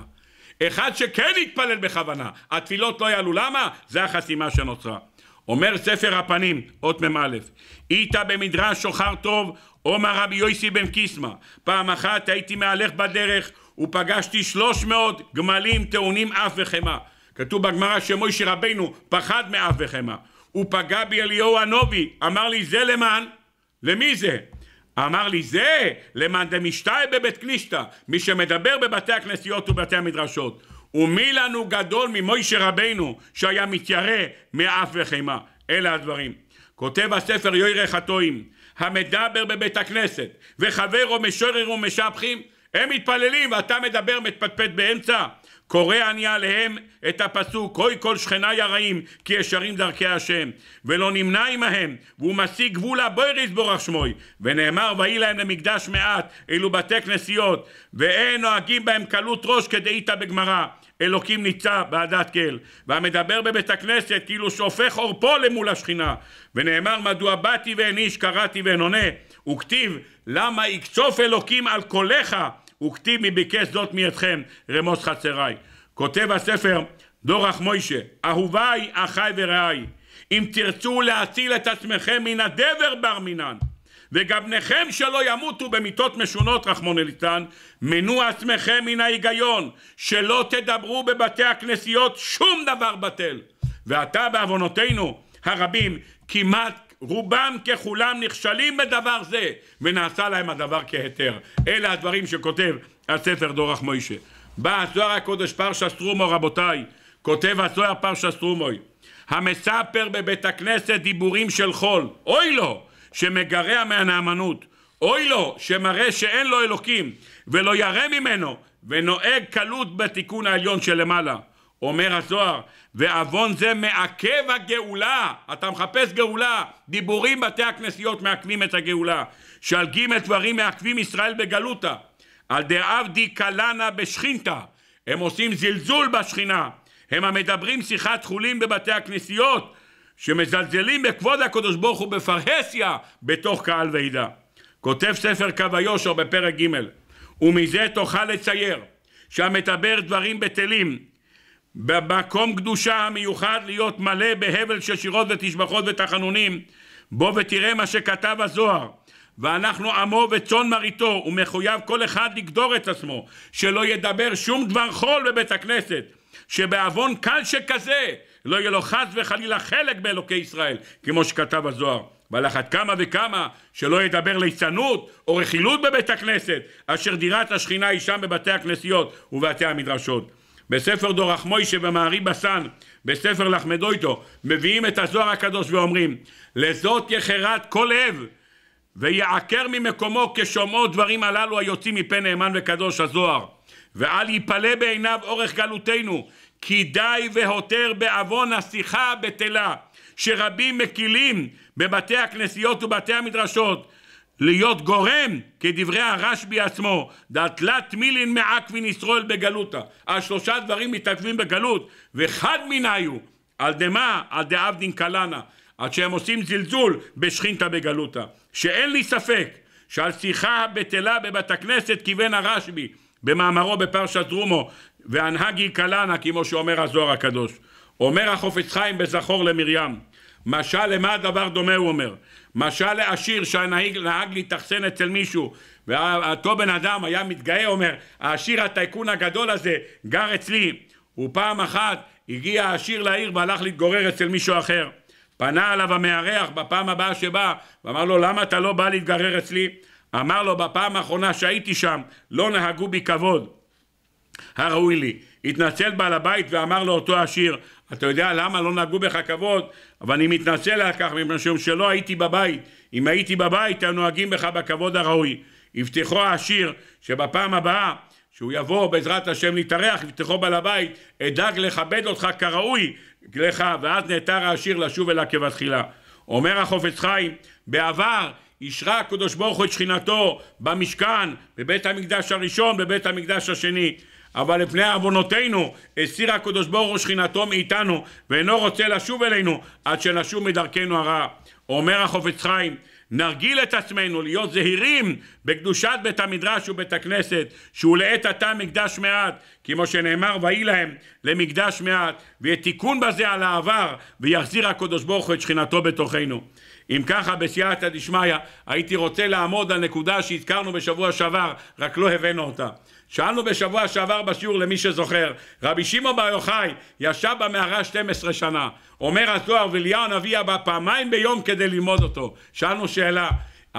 אחד שכן יתפלל בכוונה, התפילות לא יעלו. למה? זה החסימה שנוצרה. אומר ספר הפנים, אות מ"א, איתא במדרש שוחר טוב, עומר רבי יויסי בן קיסמא. פעם אחת הייתי מהלך בדרך ופגשתי שלוש מאות גמלים טעונים אף וחמא. כתוב בגמרא שמוישה רבינו פחד מאף וחמא. הוא פגע בי אליהו הנובי, אמר לי זה למען, למי זה? אמר לי זה למאן דמשתאי בבית קלישתא, מי שמדבר בבתי הכנסיות ובתי המדרשות. ומי לנו גדול ממוישה רבנו שהיה מתיירא מאף וחימה. אלה הדברים. כותב הספר יוירא חטואים, המדבר בבית הכנסת וחבר או משורר ומשבחים הם מתפללים ואתה מדבר מתפטפט באמצע קורא אני עליהם את הפסוק, אוי כל שכני הרעים, כי ישרים דרכי השם, ולא נמנע עמהם, והוא משיג גבול הבויר יזבורך שמוי, ונאמר ויהי להם למקדש מעט, אלו בתי כנסיות, ואין נוהגים בהם קלות ראש כדאיתא בגמרא. אלוקים ניצה בעדת כל, והמדבר בבית הכנסת כאילו שופך עורפו למול השכינה, ונאמר מדוע באתי ואין איש קראתי ואין עונה, וכתיב למה יקצוף אלוקים על קולך וכתיבי ביקש זאת מידכם רמוס חצריי. כותב הספר דורח מוישה, אהוביי, אחיי ורעיי, אם תרצו להציל את עצמכם מן הדבר בר מינן, וגבניכם שלא ימותו במיתות משונות, רחמון ליצלן, מנו עצמכם מן ההיגיון, שלא תדברו בבתי הכנסיות שום דבר בטל. ועתה בעוונותינו הרבים כמעט רובם ככולם נכשלים בדבר זה, ונעשה להם הדבר כהיתר. אלה הדברים שכותב הספר דורח מוישה. בא הסוהר הקודש פרשה סטרומו רבותיי, כותב הסוהר פרשה סטרומו, המספר בבית הכנסת דיבורים של חול, אוי לו שמגרע מהנאמנות, אוי לו שמראה שאין לו אלוקים ולא ירא ממנו ונוהג קלות בתיקון העליון שלמעלה. של אומר הזוהר, ועוון זה מעכב הגאולה, אתה מחפש גאולה, דיבורים בתי הכנסיות מעכבים את הגאולה, שעל ג' דברים מעכבים ישראל בגלותה, על דעבדי קלנה בשכינתה, הם עושים זלזול בשכינה, הם המדברים שיחת חולין בבתי הכנסיות, שמזלזלים בכבוד הקדוש ברוך הוא בפרהסיה בתוך קהל ועידה. כותב ספר קו היושר בפרק ג' ומזה תוכל לצייר שהמדבר דברים בטלים במקום קדושה המיוחד להיות מלא בהבל של שירות ותשבחות ותחנונים בוא ותראה מה שכתב הזוהר ואנחנו עמו וצאן מרעיתו ומחויב כל אחד לגדור את עצמו שלא ידבר שום דבר חול בבית הכנסת שבעוון קל שכזה לא יהיה לו חס וחלילה חלק באלוקי ישראל כמו שכתב הזוהר ועל אחת כמה וכמה שלא ידבר ליצנות או רכילות בבית הכנסת אשר דירת השכינה היא שם בבתי הכנסיות ובבתי המדרשות בספר דורח מוישה במערי בסן, בספר לחמדויטו, מביאים את הזוהר הקדוש ואומרים, לזאת יחרת כל לב, ויעקר ממקומו כשומעו דברים הללו היוצאים מפה נאמן וקדוש הזוהר. ואל יפלא בעיניו אורך גלותנו, כי די והותר בעוון השיחה הבטלה, שרבים מקילים בבתי הכנסיות ובתי המדרשות, להיות גורם, כדברי הרשב"י עצמו, דתלת מילין מעכבין ישראל בגלותה. השלושה דברים מתעכבים בגלות, וחד מנהיו, על דמה, על דעבדין קלנה, עד שהם עושים זלזול בשכינתה בגלותה. שאין לי ספק שעל שיחה הבטלה בבת הכנסת כיוון הרשב"י במאמרו בפרשת רומו, והנהגי קלנה, כמו שאומר הזוהר הקדוש. אומר החופץ חיים בזכור למרים, משל למה הדבר דומה הוא אומר? משל לעשיר שנהג להתאכסן אצל מישהו ואותו בן אדם היה מתגאה אומר העשיר הטייקון הגדול הזה גר אצלי ופעם אחת הגיע העשיר לעיר והלך להתגורר אצל מישהו אחר פנה אליו המארח בפעם הבאה שבא ואמר לו למה אתה לא בא להתגרר אצלי? אמר לו בפעם האחרונה שהייתי שם לא נהגו בי כבוד הראוי לי. התנצל בעל הבית ואמר לו אותו עשיר אתה יודע למה לא נהגו בך כבוד, אבל אני מתנצל על כך מפני שלא הייתי בבית. אם הייתי בבית, היו נוהגים בך בכבוד הראוי. יפתחו העשיר, שבפעם הבאה שהוא יבוא בעזרת השם להתארח, יפתחו בעל הבית, אדאג לכבד אותך כראוי לך, ואז נעתר העשיר לשוב אליו כבתחילה. אומר החופץ חיים, בעבר אישרה הקדוש ברוך הוא את שכינתו במשכן, בבית המקדש הראשון, בבית המקדש השני. אבל לפני עוונותינו הסיר הקדוש ברוך הוא שכינתו מאיתנו, ואינו רוצה לשוב אלינו עד שנשוב מדרכנו הרע. אומר החופץ חיים, נרגיל את עצמנו להיות זהירים בקדושת בית המדרש ובית הכנסת, שהוא לעת עתה מקדש מעט, כמו שנאמר ויהי להם למקדש מעט, ויהיה תיקון בזה על העבר, ויחזיר הקדוש ברוך הוא את שכינתו בתוכנו. אם ככה בסייעתא דשמיא הייתי רוצה לעמוד על נקודה שהזכרנו בשבוע שעבר, רק לא הבאנו אותה. שאלנו בשבוע שעבר בשיעור למי שזוכר, רבי שמעון בר יוחאי ישב במערה 12 שנה, אומר הזוהר ואליהו הנביא הבא פעמיים ביום כדי ללמוד אותו. שאלנו שאלה,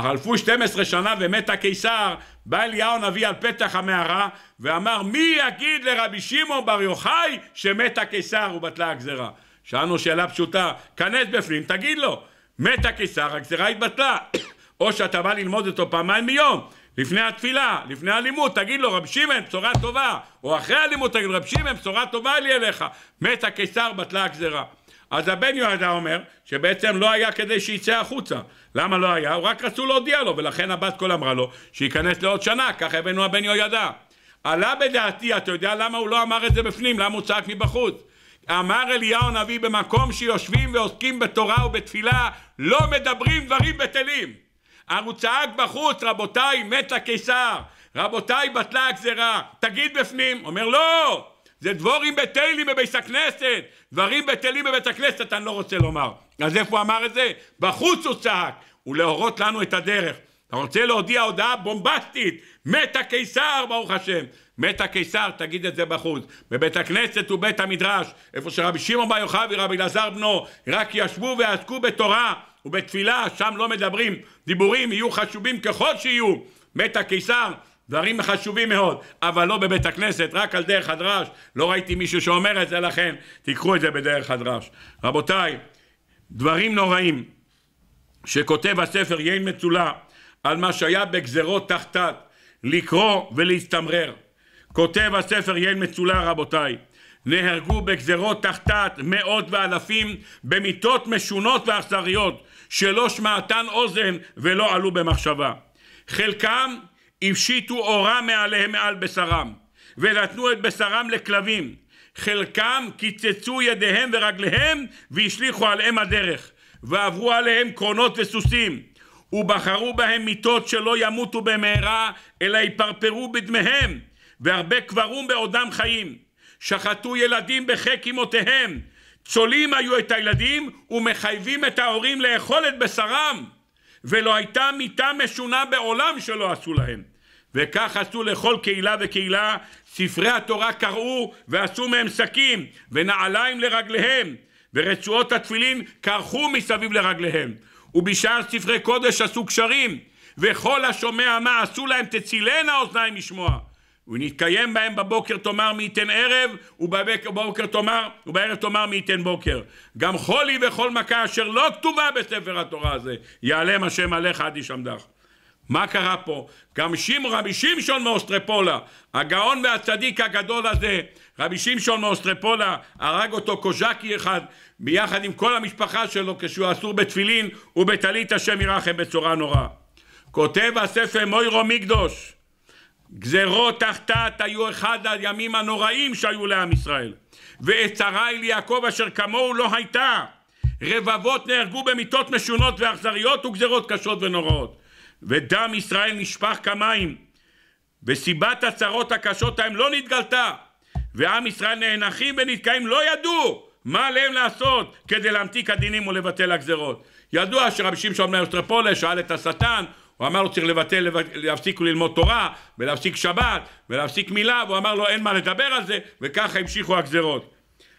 חלפו 12 שנה ומת הקיסר, בא אליהו הנביא על פתח המערה ואמר מי יגיד לרבי שמעון בר יוחאי שמת הקיסר ובטלה הגזרה. שאלנו שאלה פשוטה, כנס בפנים תגיד לו, מת הקיסר הגזרה התבטלה או שאתה בא ללמוד אותו פעמיים ביום לפני התפילה, לפני הלימוד, תגיד לו רב שמען, בשורה טובה, או אחרי הלימוד תגיד לו רב שמען, בשורה טובה לי אליך, מת הקיסר בטלה הגזרה. אז הבן יהודה אומר שבעצם לא היה כדי שיצא החוצה. למה לא היה? הוא רק רצו להודיע לו, ולכן הבת קול אמרה לו שייכנס לעוד שנה, ככה הבאנו הבן יהודה. עלה בדעתי, אתה יודע למה הוא לא אמר את זה בפנים? למה הוא צעק מבחוץ? אמר אליהו הנביא במקום שיושבים ועוסקים בתורה ובתפילה לא מדברים דברים בטלים. צעק בחוץ, רבותיי, מת לקיסר. רבותיי, בטלה הגזרה. תגיד בפנים. אומר, לא! זה דבורים בטלים בבית הכנסת. דברים בטלים בבית הכנסת, אני לא רוצה לומר. אז איפה הוא אמר את זה? בחוץ הוא צעק. ולהורות לנו את הדרך. אתה רוצה להודיע הודעה בומבסטית, מת הקיסר, ברוך השם. מת הקיסר, תגיד את זה בחוץ. בבית הכנסת ובית המדרש, איפה שרבי שמעון בר יוחאי ורבי אלעזר בנו רק ישבו ועסקו בתורה, ובתפילה, שם לא מדברים. דיבורים יהיו חשובים ככל שיהיו. מת הקיסר, דברים חשובים מאוד, אבל לא בבית הכנסת, רק על דרך הדרש. לא ראיתי מישהו שאומר את זה, לכן תיקחו את זה בדרך הדרש. רבותיי, דברים נוראים שכותב הספר יין מצולע על מה שהיה בגזרות תחתת, לקרוא ולהסתמרר. כותב הספר יין מצולע, רבותיי, נהרגו בגזרות תחתת מאות ואלפים במיתות משונות ואכזריות שלא שמעתן אוזן ולא עלו במחשבה. חלקם הפשיטו אורה מעליהם מעל בשרם, ונתנו את בשרם לכלבים. חלקם קיצצו ידיהם ורגליהם והשליכו עליהם הדרך, ועברו עליהם קרונות וסוסים, ובחרו בהם מיתות שלא ימותו במהרה, אלא יפרפרו בדמיהם, והרבה קברום בעודם חיים. שחטו ילדים בחיק אמותיהם, צולים היו את הילדים ומחייבים את ההורים לאכול את בשרם ולא הייתה מיטה משונה בעולם שלא עשו להם וכך עשו לכל קהילה וקהילה ספרי התורה קראו ועשו מהם שקים ונעליים לרגליהם ורצועות התפילין קרחו מסביב לרגליהם ובשאר ספרי קודש עשו קשרים וכל השומע מה עשו להם תצילנה אוזניים לשמוע ונתקיים בהם בבוקר תאמר מי ייתן ערב, ובבוקר תאמר, ובערב תאמר מי ייתן בוקר. גם חולי וכל מכה אשר לא כתובה בספר התורה הזה, יעלם השם עליך עד ישמדך. מה קרה פה? גם שמעון, רבי שמשון מאוסטרפולה, הגאון והצדיק הגדול הזה, רבי שמשון מאוסטרפולה, הרג אותו קוז'קי אחד, ביחד עם כל המשפחה שלו, כשהוא אסור בתפילין ובטלית השם ירחם בצורה נוראה. כותב הספר מוירו מקדוש, גזרות תחתת היו אחד הימים הנוראים שהיו לעם ישראל. ועת צרה אל יעקב אשר כמוהו לא הייתה. רבבות נהרגו במיתות משונות ואכזריות וגזרות קשות ונוראות. ודם ישראל נשפך כמים. וסיבת הצרות הקשות ההם לא נתגלתה. ועם ישראל נאנחים ונתקעים לא ידעו מה עליהם לעשות כדי להמתיק הדינים ולבטל הגזרות. ידוע שרבי שמשון מאוסטרפולה שאל את השטן הוא אמר לו צריך לבטל, להפסיק ללמוד תורה, ולהפסיק שבת, ולהפסיק מילה, והוא אמר לו אין מה לדבר על זה, וככה המשיכו הגזרות.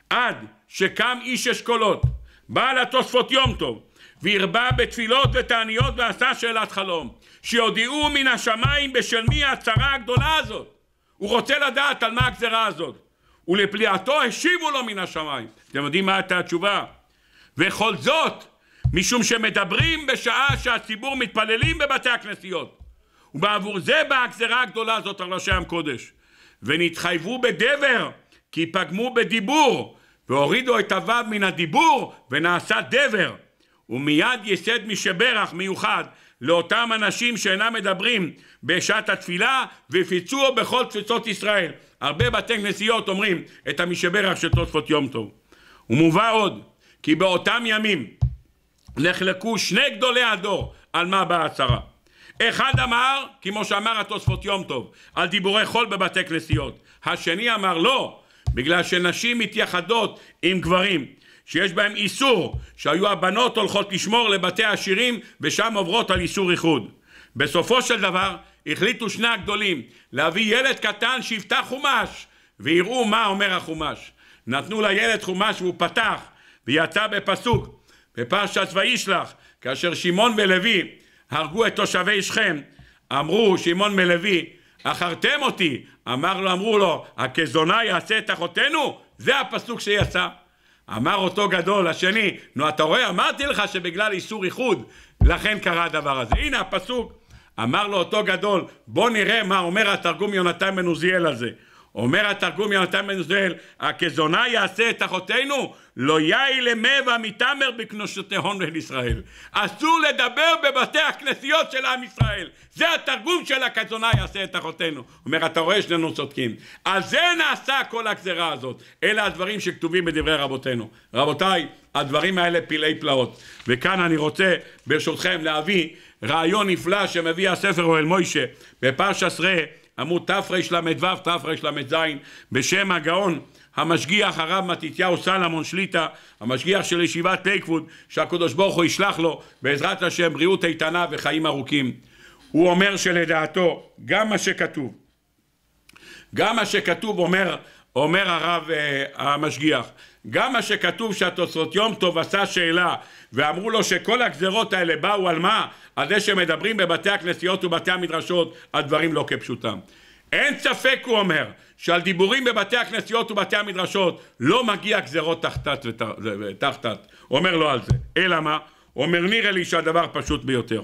עד שקם איש אשכולות, בא לתוספות יום טוב, והרבה בתפילות ותעניות ועשה שאלת חלום, שיודיעו מן השמיים בשל מי הצרה הגדולה הזאת. הוא רוצה לדעת על מה הגזרה הזאת. ולפליאתו השיבו לו מן השמיים. אתם יודעים מה הייתה התשובה? וכל זאת משום שמדברים בשעה שהציבור מתפללים בבתי הכנסיות. ובעבור זה באה הגזרה הגדולה הזאת על ראשי עם קודש. ונתחייבו בדבר, כי פגמו בדיבור, והורידו את הוו מן הדיבור, ונעשה דבר. ומיד יסד משברך מיוחד לאותם אנשים שאינם מדברים בשעת התפילה, ויפיצו בכל תפיצות ישראל. הרבה בתי כנסיות אומרים את המשברך של תוספות יום טוב. ומובא עוד, כי באותם ימים נחלקו שני גדולי הדור על מה באה הצהרה. אחד אמר, כמו שאמר התוספות יום טוב, על דיבורי חול בבתי כנסיות. השני אמר לא, בגלל שנשים מתייחדות עם גברים, שיש בהם איסור, שהיו הבנות הולכות לשמור לבתי העשירים, ושם עוברות על איסור איחוד. בסופו של דבר החליטו שני הגדולים להביא ילד קטן שיפתח חומש ויראו מה אומר החומש. נתנו לילד חומש והוא פתח ויצא בפסוק בפרשת וישלח, כאשר שמעון ולוי הרגו את תושבי שכם, אמרו שמעון מלוי, אחרתם אותי, אמר לו, אמרו לו, הכזונה יעשה את אחותינו? זה הפסוק שיצא. אמר אותו גדול, השני, נו אתה רואה, אמרתי לך שבגלל איסור איחוד, לכן קרה הדבר הזה. הנה הפסוק, אמר לו אותו גדול, בוא נראה מה אומר התרגום יונתן בן עוזיאל על זה. אומר התרגום יונתן בן זואל, הכזונה יעשה את אחותינו, לא יאי למה ומתעמר מתעמר בקנושותיהון אל ישראל. אסור לדבר בבתי הכנסיות של עם ישראל. זה התרגום של הכזונה יעשה את אחותינו. אומר, אתה רואה שנינו צודקים. על זה נעשה כל הגזרה הזאת. אלה הדברים שכתובים בדברי רבותינו. רבותיי, הדברים האלה פלאי פלאות. וכאן אני רוצה, ברשותכם, להביא רעיון נפלא שמביא הספר אוהל מוישה בפרשת ראה עמוד תרל"ו תרל"ז, בשם הגאון המשגיח הרב מתתיהו סלמון שליטא, המשגיח של ישיבת לייקווד, שהקדוש ברוך הוא ישלח לו בעזרת השם בריאות איתנה וחיים ארוכים. הוא אומר שלדעתו גם מה שכתוב, גם מה שכתוב אומר, אומר הרב אה, המשגיח, גם מה שכתוב שהתוספות יום טוב עשה שאלה ואמרו לו שכל הגזרות האלה באו על מה? על זה שמדברים בבתי הכנסיות ובתי המדרשות הדברים לא כפשוטם. אין ספק הוא אומר שעל דיבורים בבתי הכנסיות ובתי המדרשות לא מגיע גזרות תחתת ותחתת. אומר לו לא על זה. אלא מה? אומר נראה לי שהדבר פשוט ביותר.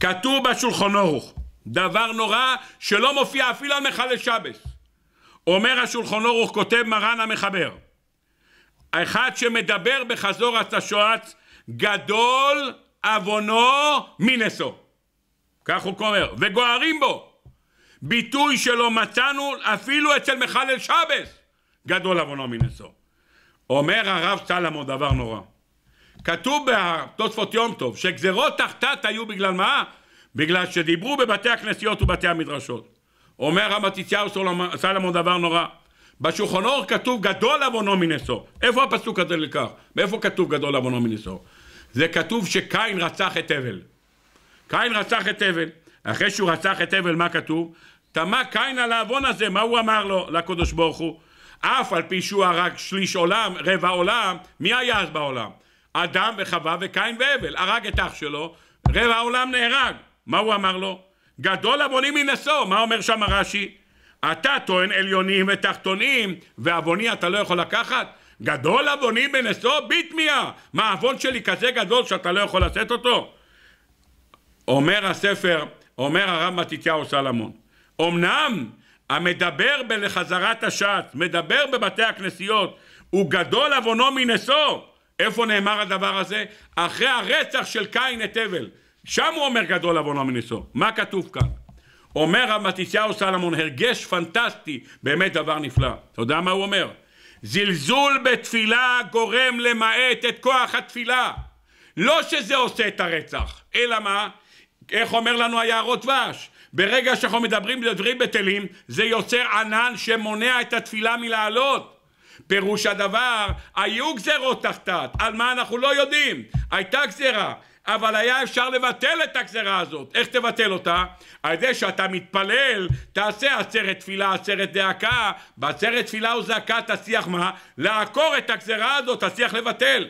כתוב בשולחון אורוך דבר נורא שלא מופיע אפילו על מחלל שבס. אומר השולחון אורוך כותב מרן המחבר, האחד שמדבר בחזור התשועץ, גדול עוונו מנסו. כך הוא אומר, וגוערים בו. ביטוי שלא מצאנו אפילו אצל מחלל שבס. גדול עוונו מנסו. אומר הרב צלמו דבר נורא. כתוב בתוספות יום טוב שגזרות תחתת היו בגלל מה? בגלל שדיברו בבתי הכנסיות ובתי המדרשות. אומר המתיציהו סלמון דבר נורא. בשולחון אור כתוב גדול עוונו מנשוא. איפה הפסוק הזה נלקח? מאיפה כתוב גדול עוונו מנשוא? זה כתוב שקין רצח את הבל. קין רצח את הבל. אחרי שהוא רצח את הבל, מה כתוב? תמה קין על העוון הזה, מה הוא אמר לו, לקדוש ברוך הוא? אף על פי שהוא הרג שליש עולם, רבע עולם, מי היה אז בעולם? אדם וחווה וקין והבל. הרג את אח שלו, רבע העולם נהרג. מה הוא אמר לו? גדול עווני מנשוא, מה אומר שם רש"י? אתה טוען עליונים ותחתונים, ועווני אתה לא יכול לקחת? גדול עווני בנשוא ביטמיה! מה העוון שלי כזה גדול שאתה לא יכול לשאת אותו? אומר הספר, אומר הרב מתיתיהו סלמון, אמנם המדבר בלחזרת השעת, מדבר בבתי הכנסיות, הוא גדול עוונו מנשוא. איפה נאמר הדבר הזה? אחרי הרצח של קין את הבל. שם הוא אומר גדול עוונו מנשוא. מה כתוב כאן? אומר רב מתיסיהו סלמון, הרגש פנטסטי, באמת דבר נפלא. אתה יודע מה הוא אומר? זלזול בתפילה גורם למעט את כוח התפילה. לא שזה עושה את הרצח, אלא מה? איך אומר לנו היערות דבש? ברגע שאנחנו מדברים דברים בטלים, זה יוצר ענן שמונע את התפילה מלעלות. פירוש הדבר, היו גזרות תחתת, על מה אנחנו לא יודעים. הייתה גזרה, אבל היה אפשר לבטל את הגזרה הזאת. איך תבטל אותה? על ידי שאתה מתפלל, תעשה עצרת תפילה, עצרת דאקה, בעצרת תפילה או זעקה תצליח מה? לעקור את הגזרה הזאת, תצליח לבטל.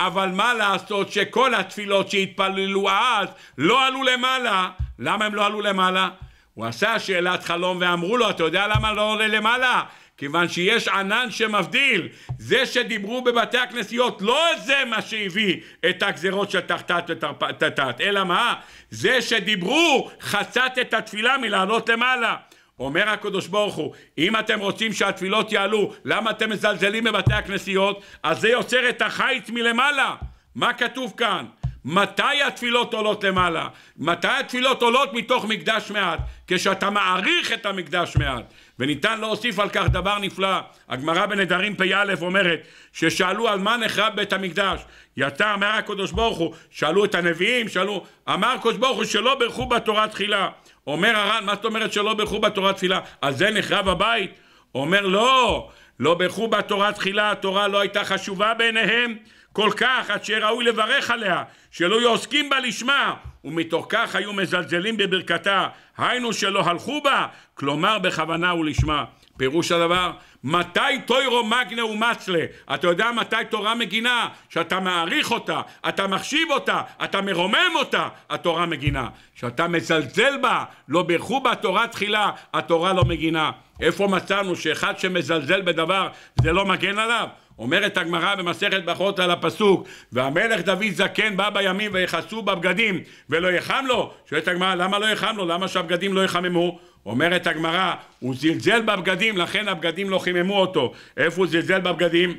אבל מה לעשות שכל התפילות שהתפללו אז לא עלו למעלה. למה הם לא עלו למעלה? הוא עשה שאלת חלום ואמרו לו, אתה יודע למה לא עולה למעלה? כיוון שיש ענן שמבדיל, זה שדיברו בבתי הכנסיות, לא זה מה שהביא את הגזרות של תחתת ותתת, אלא מה? זה שדיברו חצת את התפילה מלעלות למעלה. אומר הקדוש ברוך הוא, אם אתם רוצים שהתפילות יעלו, למה אתם מזלזלים בבתי הכנסיות? אז זה יוצר את החיץ מלמעלה. מה כתוב כאן? מתי התפילות עולות למעלה? מתי התפילות עולות מתוך מקדש מעט? כשאתה מעריך את המקדש מעט. וניתן להוסיף על כך דבר נפלא. הגמרא בנדרים פ"א אומרת ששאלו על מה נחרב בית המקדש. יתר אמר הקדוש ברוך הוא, שאלו את הנביאים, שאלו, אמר הקדוש ברוך הוא שלא ברכו בתורה תחילה. אומר הר"ן, מה זאת אומרת שלא ברכו בתורה תפילה? על זה נחרב הבית? אומר לא, לא ברכו בתורה תחילה, התורה לא הייתה חשובה בעיניהם כל כך עד שראוי לברך עליה, שלא יעוסקים בה לשמה, ומתוך כך היו מזלזלים בברכתה, היינו שלא הלכו בה, כלומר בכוונה ולשמה. פירוש הדבר, מתי תוירו מגנה ומצלה? אתה יודע מתי תורה מגינה? שאתה מעריך אותה, אתה מחשיב אותה, אתה מרומם אותה, התורה מגינה. שאתה מזלזל בה, לא בירכו בה תורה תחילה, התורה לא מגינה. איפה מצאנו שאחד שמזלזל בדבר זה לא מגן עליו? אומרת הגמרא במסכת ברכות על הפסוק והמלך דוד זקן בא בימים ויכסו בבגדים ולא יחם לו שואלת הגמרא למה לא יחם לו? למה שהבגדים לא יחממו? אומרת הגמרא הוא זלזל בבגדים לכן הבגדים לא חיממו אותו איפה הוא זלזל בבגדים?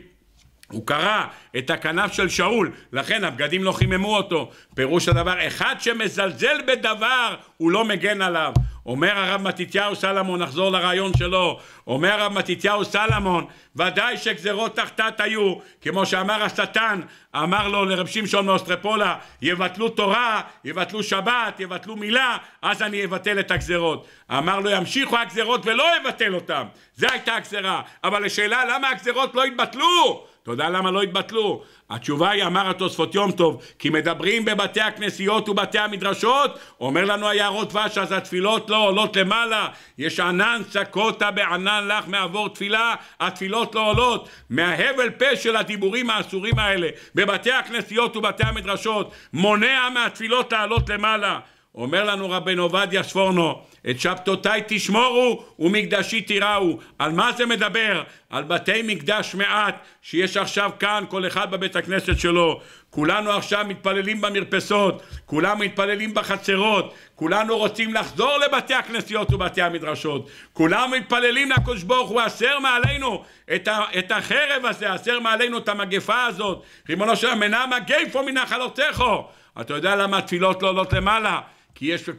הוא קרע את הכנף של שאול, לכן הבגדים לא חיממו אותו. פירוש הדבר, אחד שמזלזל בדבר, הוא לא מגן עליו. אומר הרב מתתיהו סלמון, נחזור לרעיון שלו, אומר הרב מתתיהו סלמון, ודאי שגזרות תחתת היו, כמו שאמר השטן, אמר לו לרב שמשון מאוסטרפולה, יבטלו תורה, יבטלו שבת, יבטלו מילה, אז אני אבטל את הגזרות. אמר לו, ימשיכו הגזרות ולא אבטל אותן, זו הייתה הגזרה, אבל השאלה למה הגזרות לא התבטלו? אתה יודע למה לא התבטלו? התשובה היא, אמר התוספות יום טוב, כי מדברים בבתי הכנסיות ובתי המדרשות, אומר לנו היערות ואש, אז התפילות לא עולות למעלה, יש ענן סקוטה בענן לך מעבור תפילה, התפילות לא עולות, מההבל פה של הדיבורים האסורים האלה, בבתי הכנסיות ובתי המדרשות, מונע מהתפילות לעלות למעלה. אומר לנו רבן עובדיה ספורנו, את שבתותיי תשמורו ומקדשי תיראו. על מה זה מדבר? על בתי מקדש מעט שיש עכשיו כאן, כל אחד בבית הכנסת שלו. כולנו עכשיו מתפללים במרפסות, כולם מתפללים בחצרות, כולנו רוצים לחזור לבתי הכנסיות ובתי המדרשות, כולם מתפללים לקדוש ברוך הוא, הסר מעלינו את, ה, את החרב הזה, הסר מעלינו את המגפה הזאת, ריבונו של המנה מנה מגפו מנחלותיכו. אתה יודע למה התפילות לא עולות למעלה? כי יש,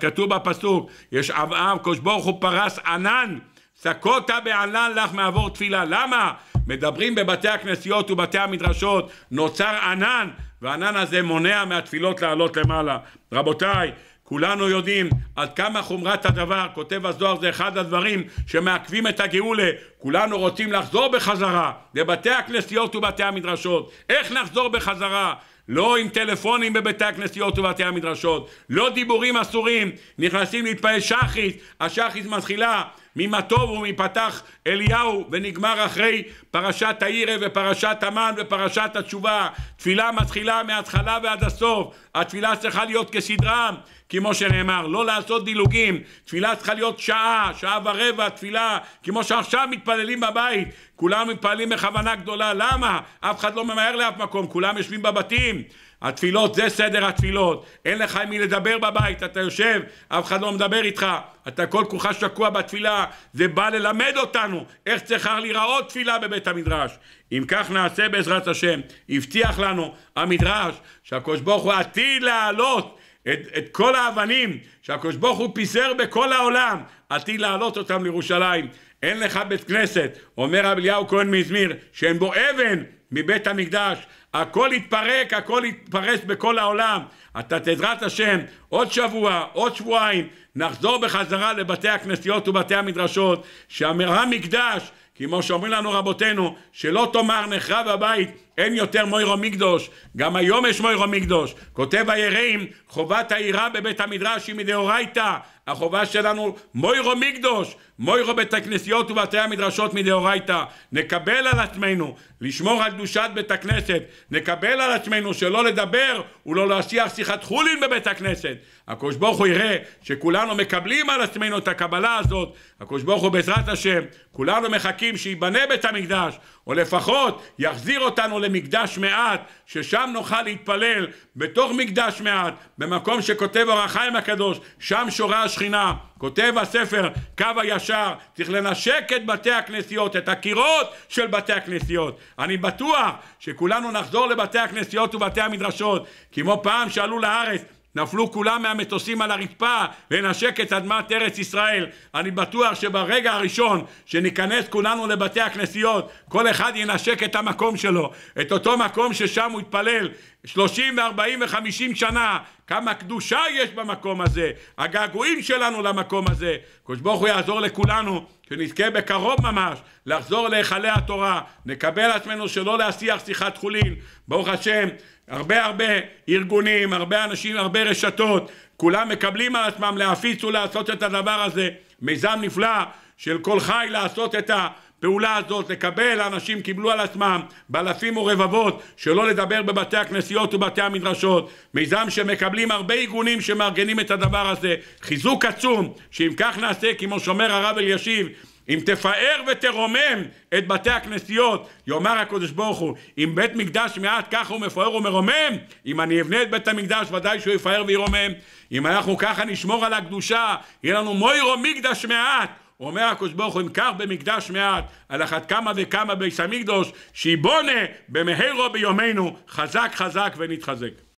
כתוב בפסוק, יש אב אב, קדוש ברוך הוא פרס ענן, סקוטה בענן לך מעבור תפילה. למה? מדברים בבתי הכנסיות ובתי המדרשות, נוצר ענן, והענן הזה מונע מהתפילות לעלות למעלה. רבותיי, כולנו יודעים עד כמה חומרת הדבר, כותב הזוהר זה אחד הדברים שמעכבים את הגאולה, כולנו רוצים לחזור בחזרה לבתי הכנסיות ובתי המדרשות, איך נחזור בחזרה? לא עם טלפונים בביתי הכנסיות ובתי המדרשות, לא דיבורים אסורים, נכנסים להתפעל שחית, השחית מתחילה ממה טוב ומפתח אליהו ונגמר אחרי פרשת העירה ופרשת המן ופרשת התשובה. תפילה מתחילה מההתחלה ועד הסוף. התפילה צריכה להיות כסדרה כמו שנאמר, לא לעשות דילוגים. תפילה צריכה להיות שעה, שעה ורבע תפילה, כמו שעכשיו מתפללים בבית. כולם פעלים בכוונה גדולה, למה? אף אחד לא ממהר לאף מקום, כולם יושבים בבתים. התפילות זה סדר התפילות, אין לך עם מי לדבר בבית, אתה יושב, אף אחד לא מדבר איתך, אתה כל כולך שקוע בתפילה, זה בא ללמד אותנו איך צריכה להיראות תפילה בבית המדרש. אם כך נעשה בעזרת השם, הבטיח לנו המדרש שהקדוש ברוך הוא עתיד להעלות את, את כל האבנים שהקדוש ברוך הוא פיזר בכל העולם, עתיד להעלות אותם לירושלים. אין לך בית כנסת, אומר רב אליהו כהן מזמיר, שאין בו אבן מבית המקדש, הכל יתפרק, הכל יתפרס בכל העולם. אתה תעזרת השם, עוד שבוע, עוד שבועיים, נחזור בחזרה לבתי הכנסיות ובתי המדרשות, שהמקדש, כמו שאומרים לנו רבותינו, שלא תאמר נחרב הבית אין יותר מוירו מקדוש, גם היום יש מוירו מקדוש. כותב היראים, חובת העירה בבית המדרש היא מדאורייתא, החובה שלנו מוירו מקדוש, מוירו בית הכנסיות ובתי המדרשות מדאורייתא. נקבל על עצמנו לשמור על קדושת בית הכנסת, נקבל על עצמנו שלא לדבר ולא להשיח שיחת חולין בבית הכנסת. הקדוש ברוך הוא יראה שכולנו מקבלים על עצמנו את הקבלה הזאת, הקדוש ברוך הוא בעזרת השם, כולנו מחכים שייבנה בית המקדש, או לפחות יחזיר אותנו למקדש מעט, ששם נוכל להתפלל, בתוך מקדש מעט, במקום שכותב אור החיים הקדוש, שם שורה השכינה. כותב הספר, קו הישר, צריך לנשק את בתי הכנסיות, את הקירות של בתי הכנסיות. אני בטוח שכולנו נחזור לבתי הכנסיות ובתי המדרשות, כמו פעם שעלו לארץ נפלו כולם מהמטוסים על הרצפה ונשק את אדמת ארץ ישראל. אני בטוח שברגע הראשון שניכנס כולנו לבתי הכנסיות, כל אחד ינשק את המקום שלו, את אותו מקום ששם הוא התפלל שלושים וארבעים וחמישים שנה. כמה קדושה יש במקום הזה, הגעגועים שלנו למקום הזה. הקדוש ברוך הוא יעזור לכולנו, שנזכה בקרוב ממש לחזור להיכלי התורה, נקבל עצמנו שלא להסיח שיחת חולין. ברוך השם הרבה הרבה ארגונים, הרבה אנשים, הרבה רשתות, כולם מקבלים על עצמם להפיץ ולעשות את הדבר הזה. מיזם נפלא של כל חי לעשות את הפעולה הזאת, לקבל, אנשים קיבלו על עצמם באלפים ורבבות, שלא לדבר בבתי הכנסיות ובתי המדרשות. מיזם שמקבלים הרבה ארגונים שמארגנים את הדבר הזה. חיזוק עצום, שאם כך נעשה, כמו שאומר הרב אלישיב, אם תפאר ותרומם את בתי הכנסיות, יאמר הקדוש ברוך הוא, אם בית מקדש מעט ככה הוא מפאר ומרומם, אם אני אבנה את בית המקדש ודאי שהוא יפאר וירומם, אם אנחנו ככה נשמור על הקדושה, יהיה לנו מוירו מקדש מעט, אומר הקדוש ברוך הוא, אם כך במקדש מעט, על אחת כמה וכמה ביס המקדוש, שיבונה במהרו ביומנו, חזק חזק ונתחזק.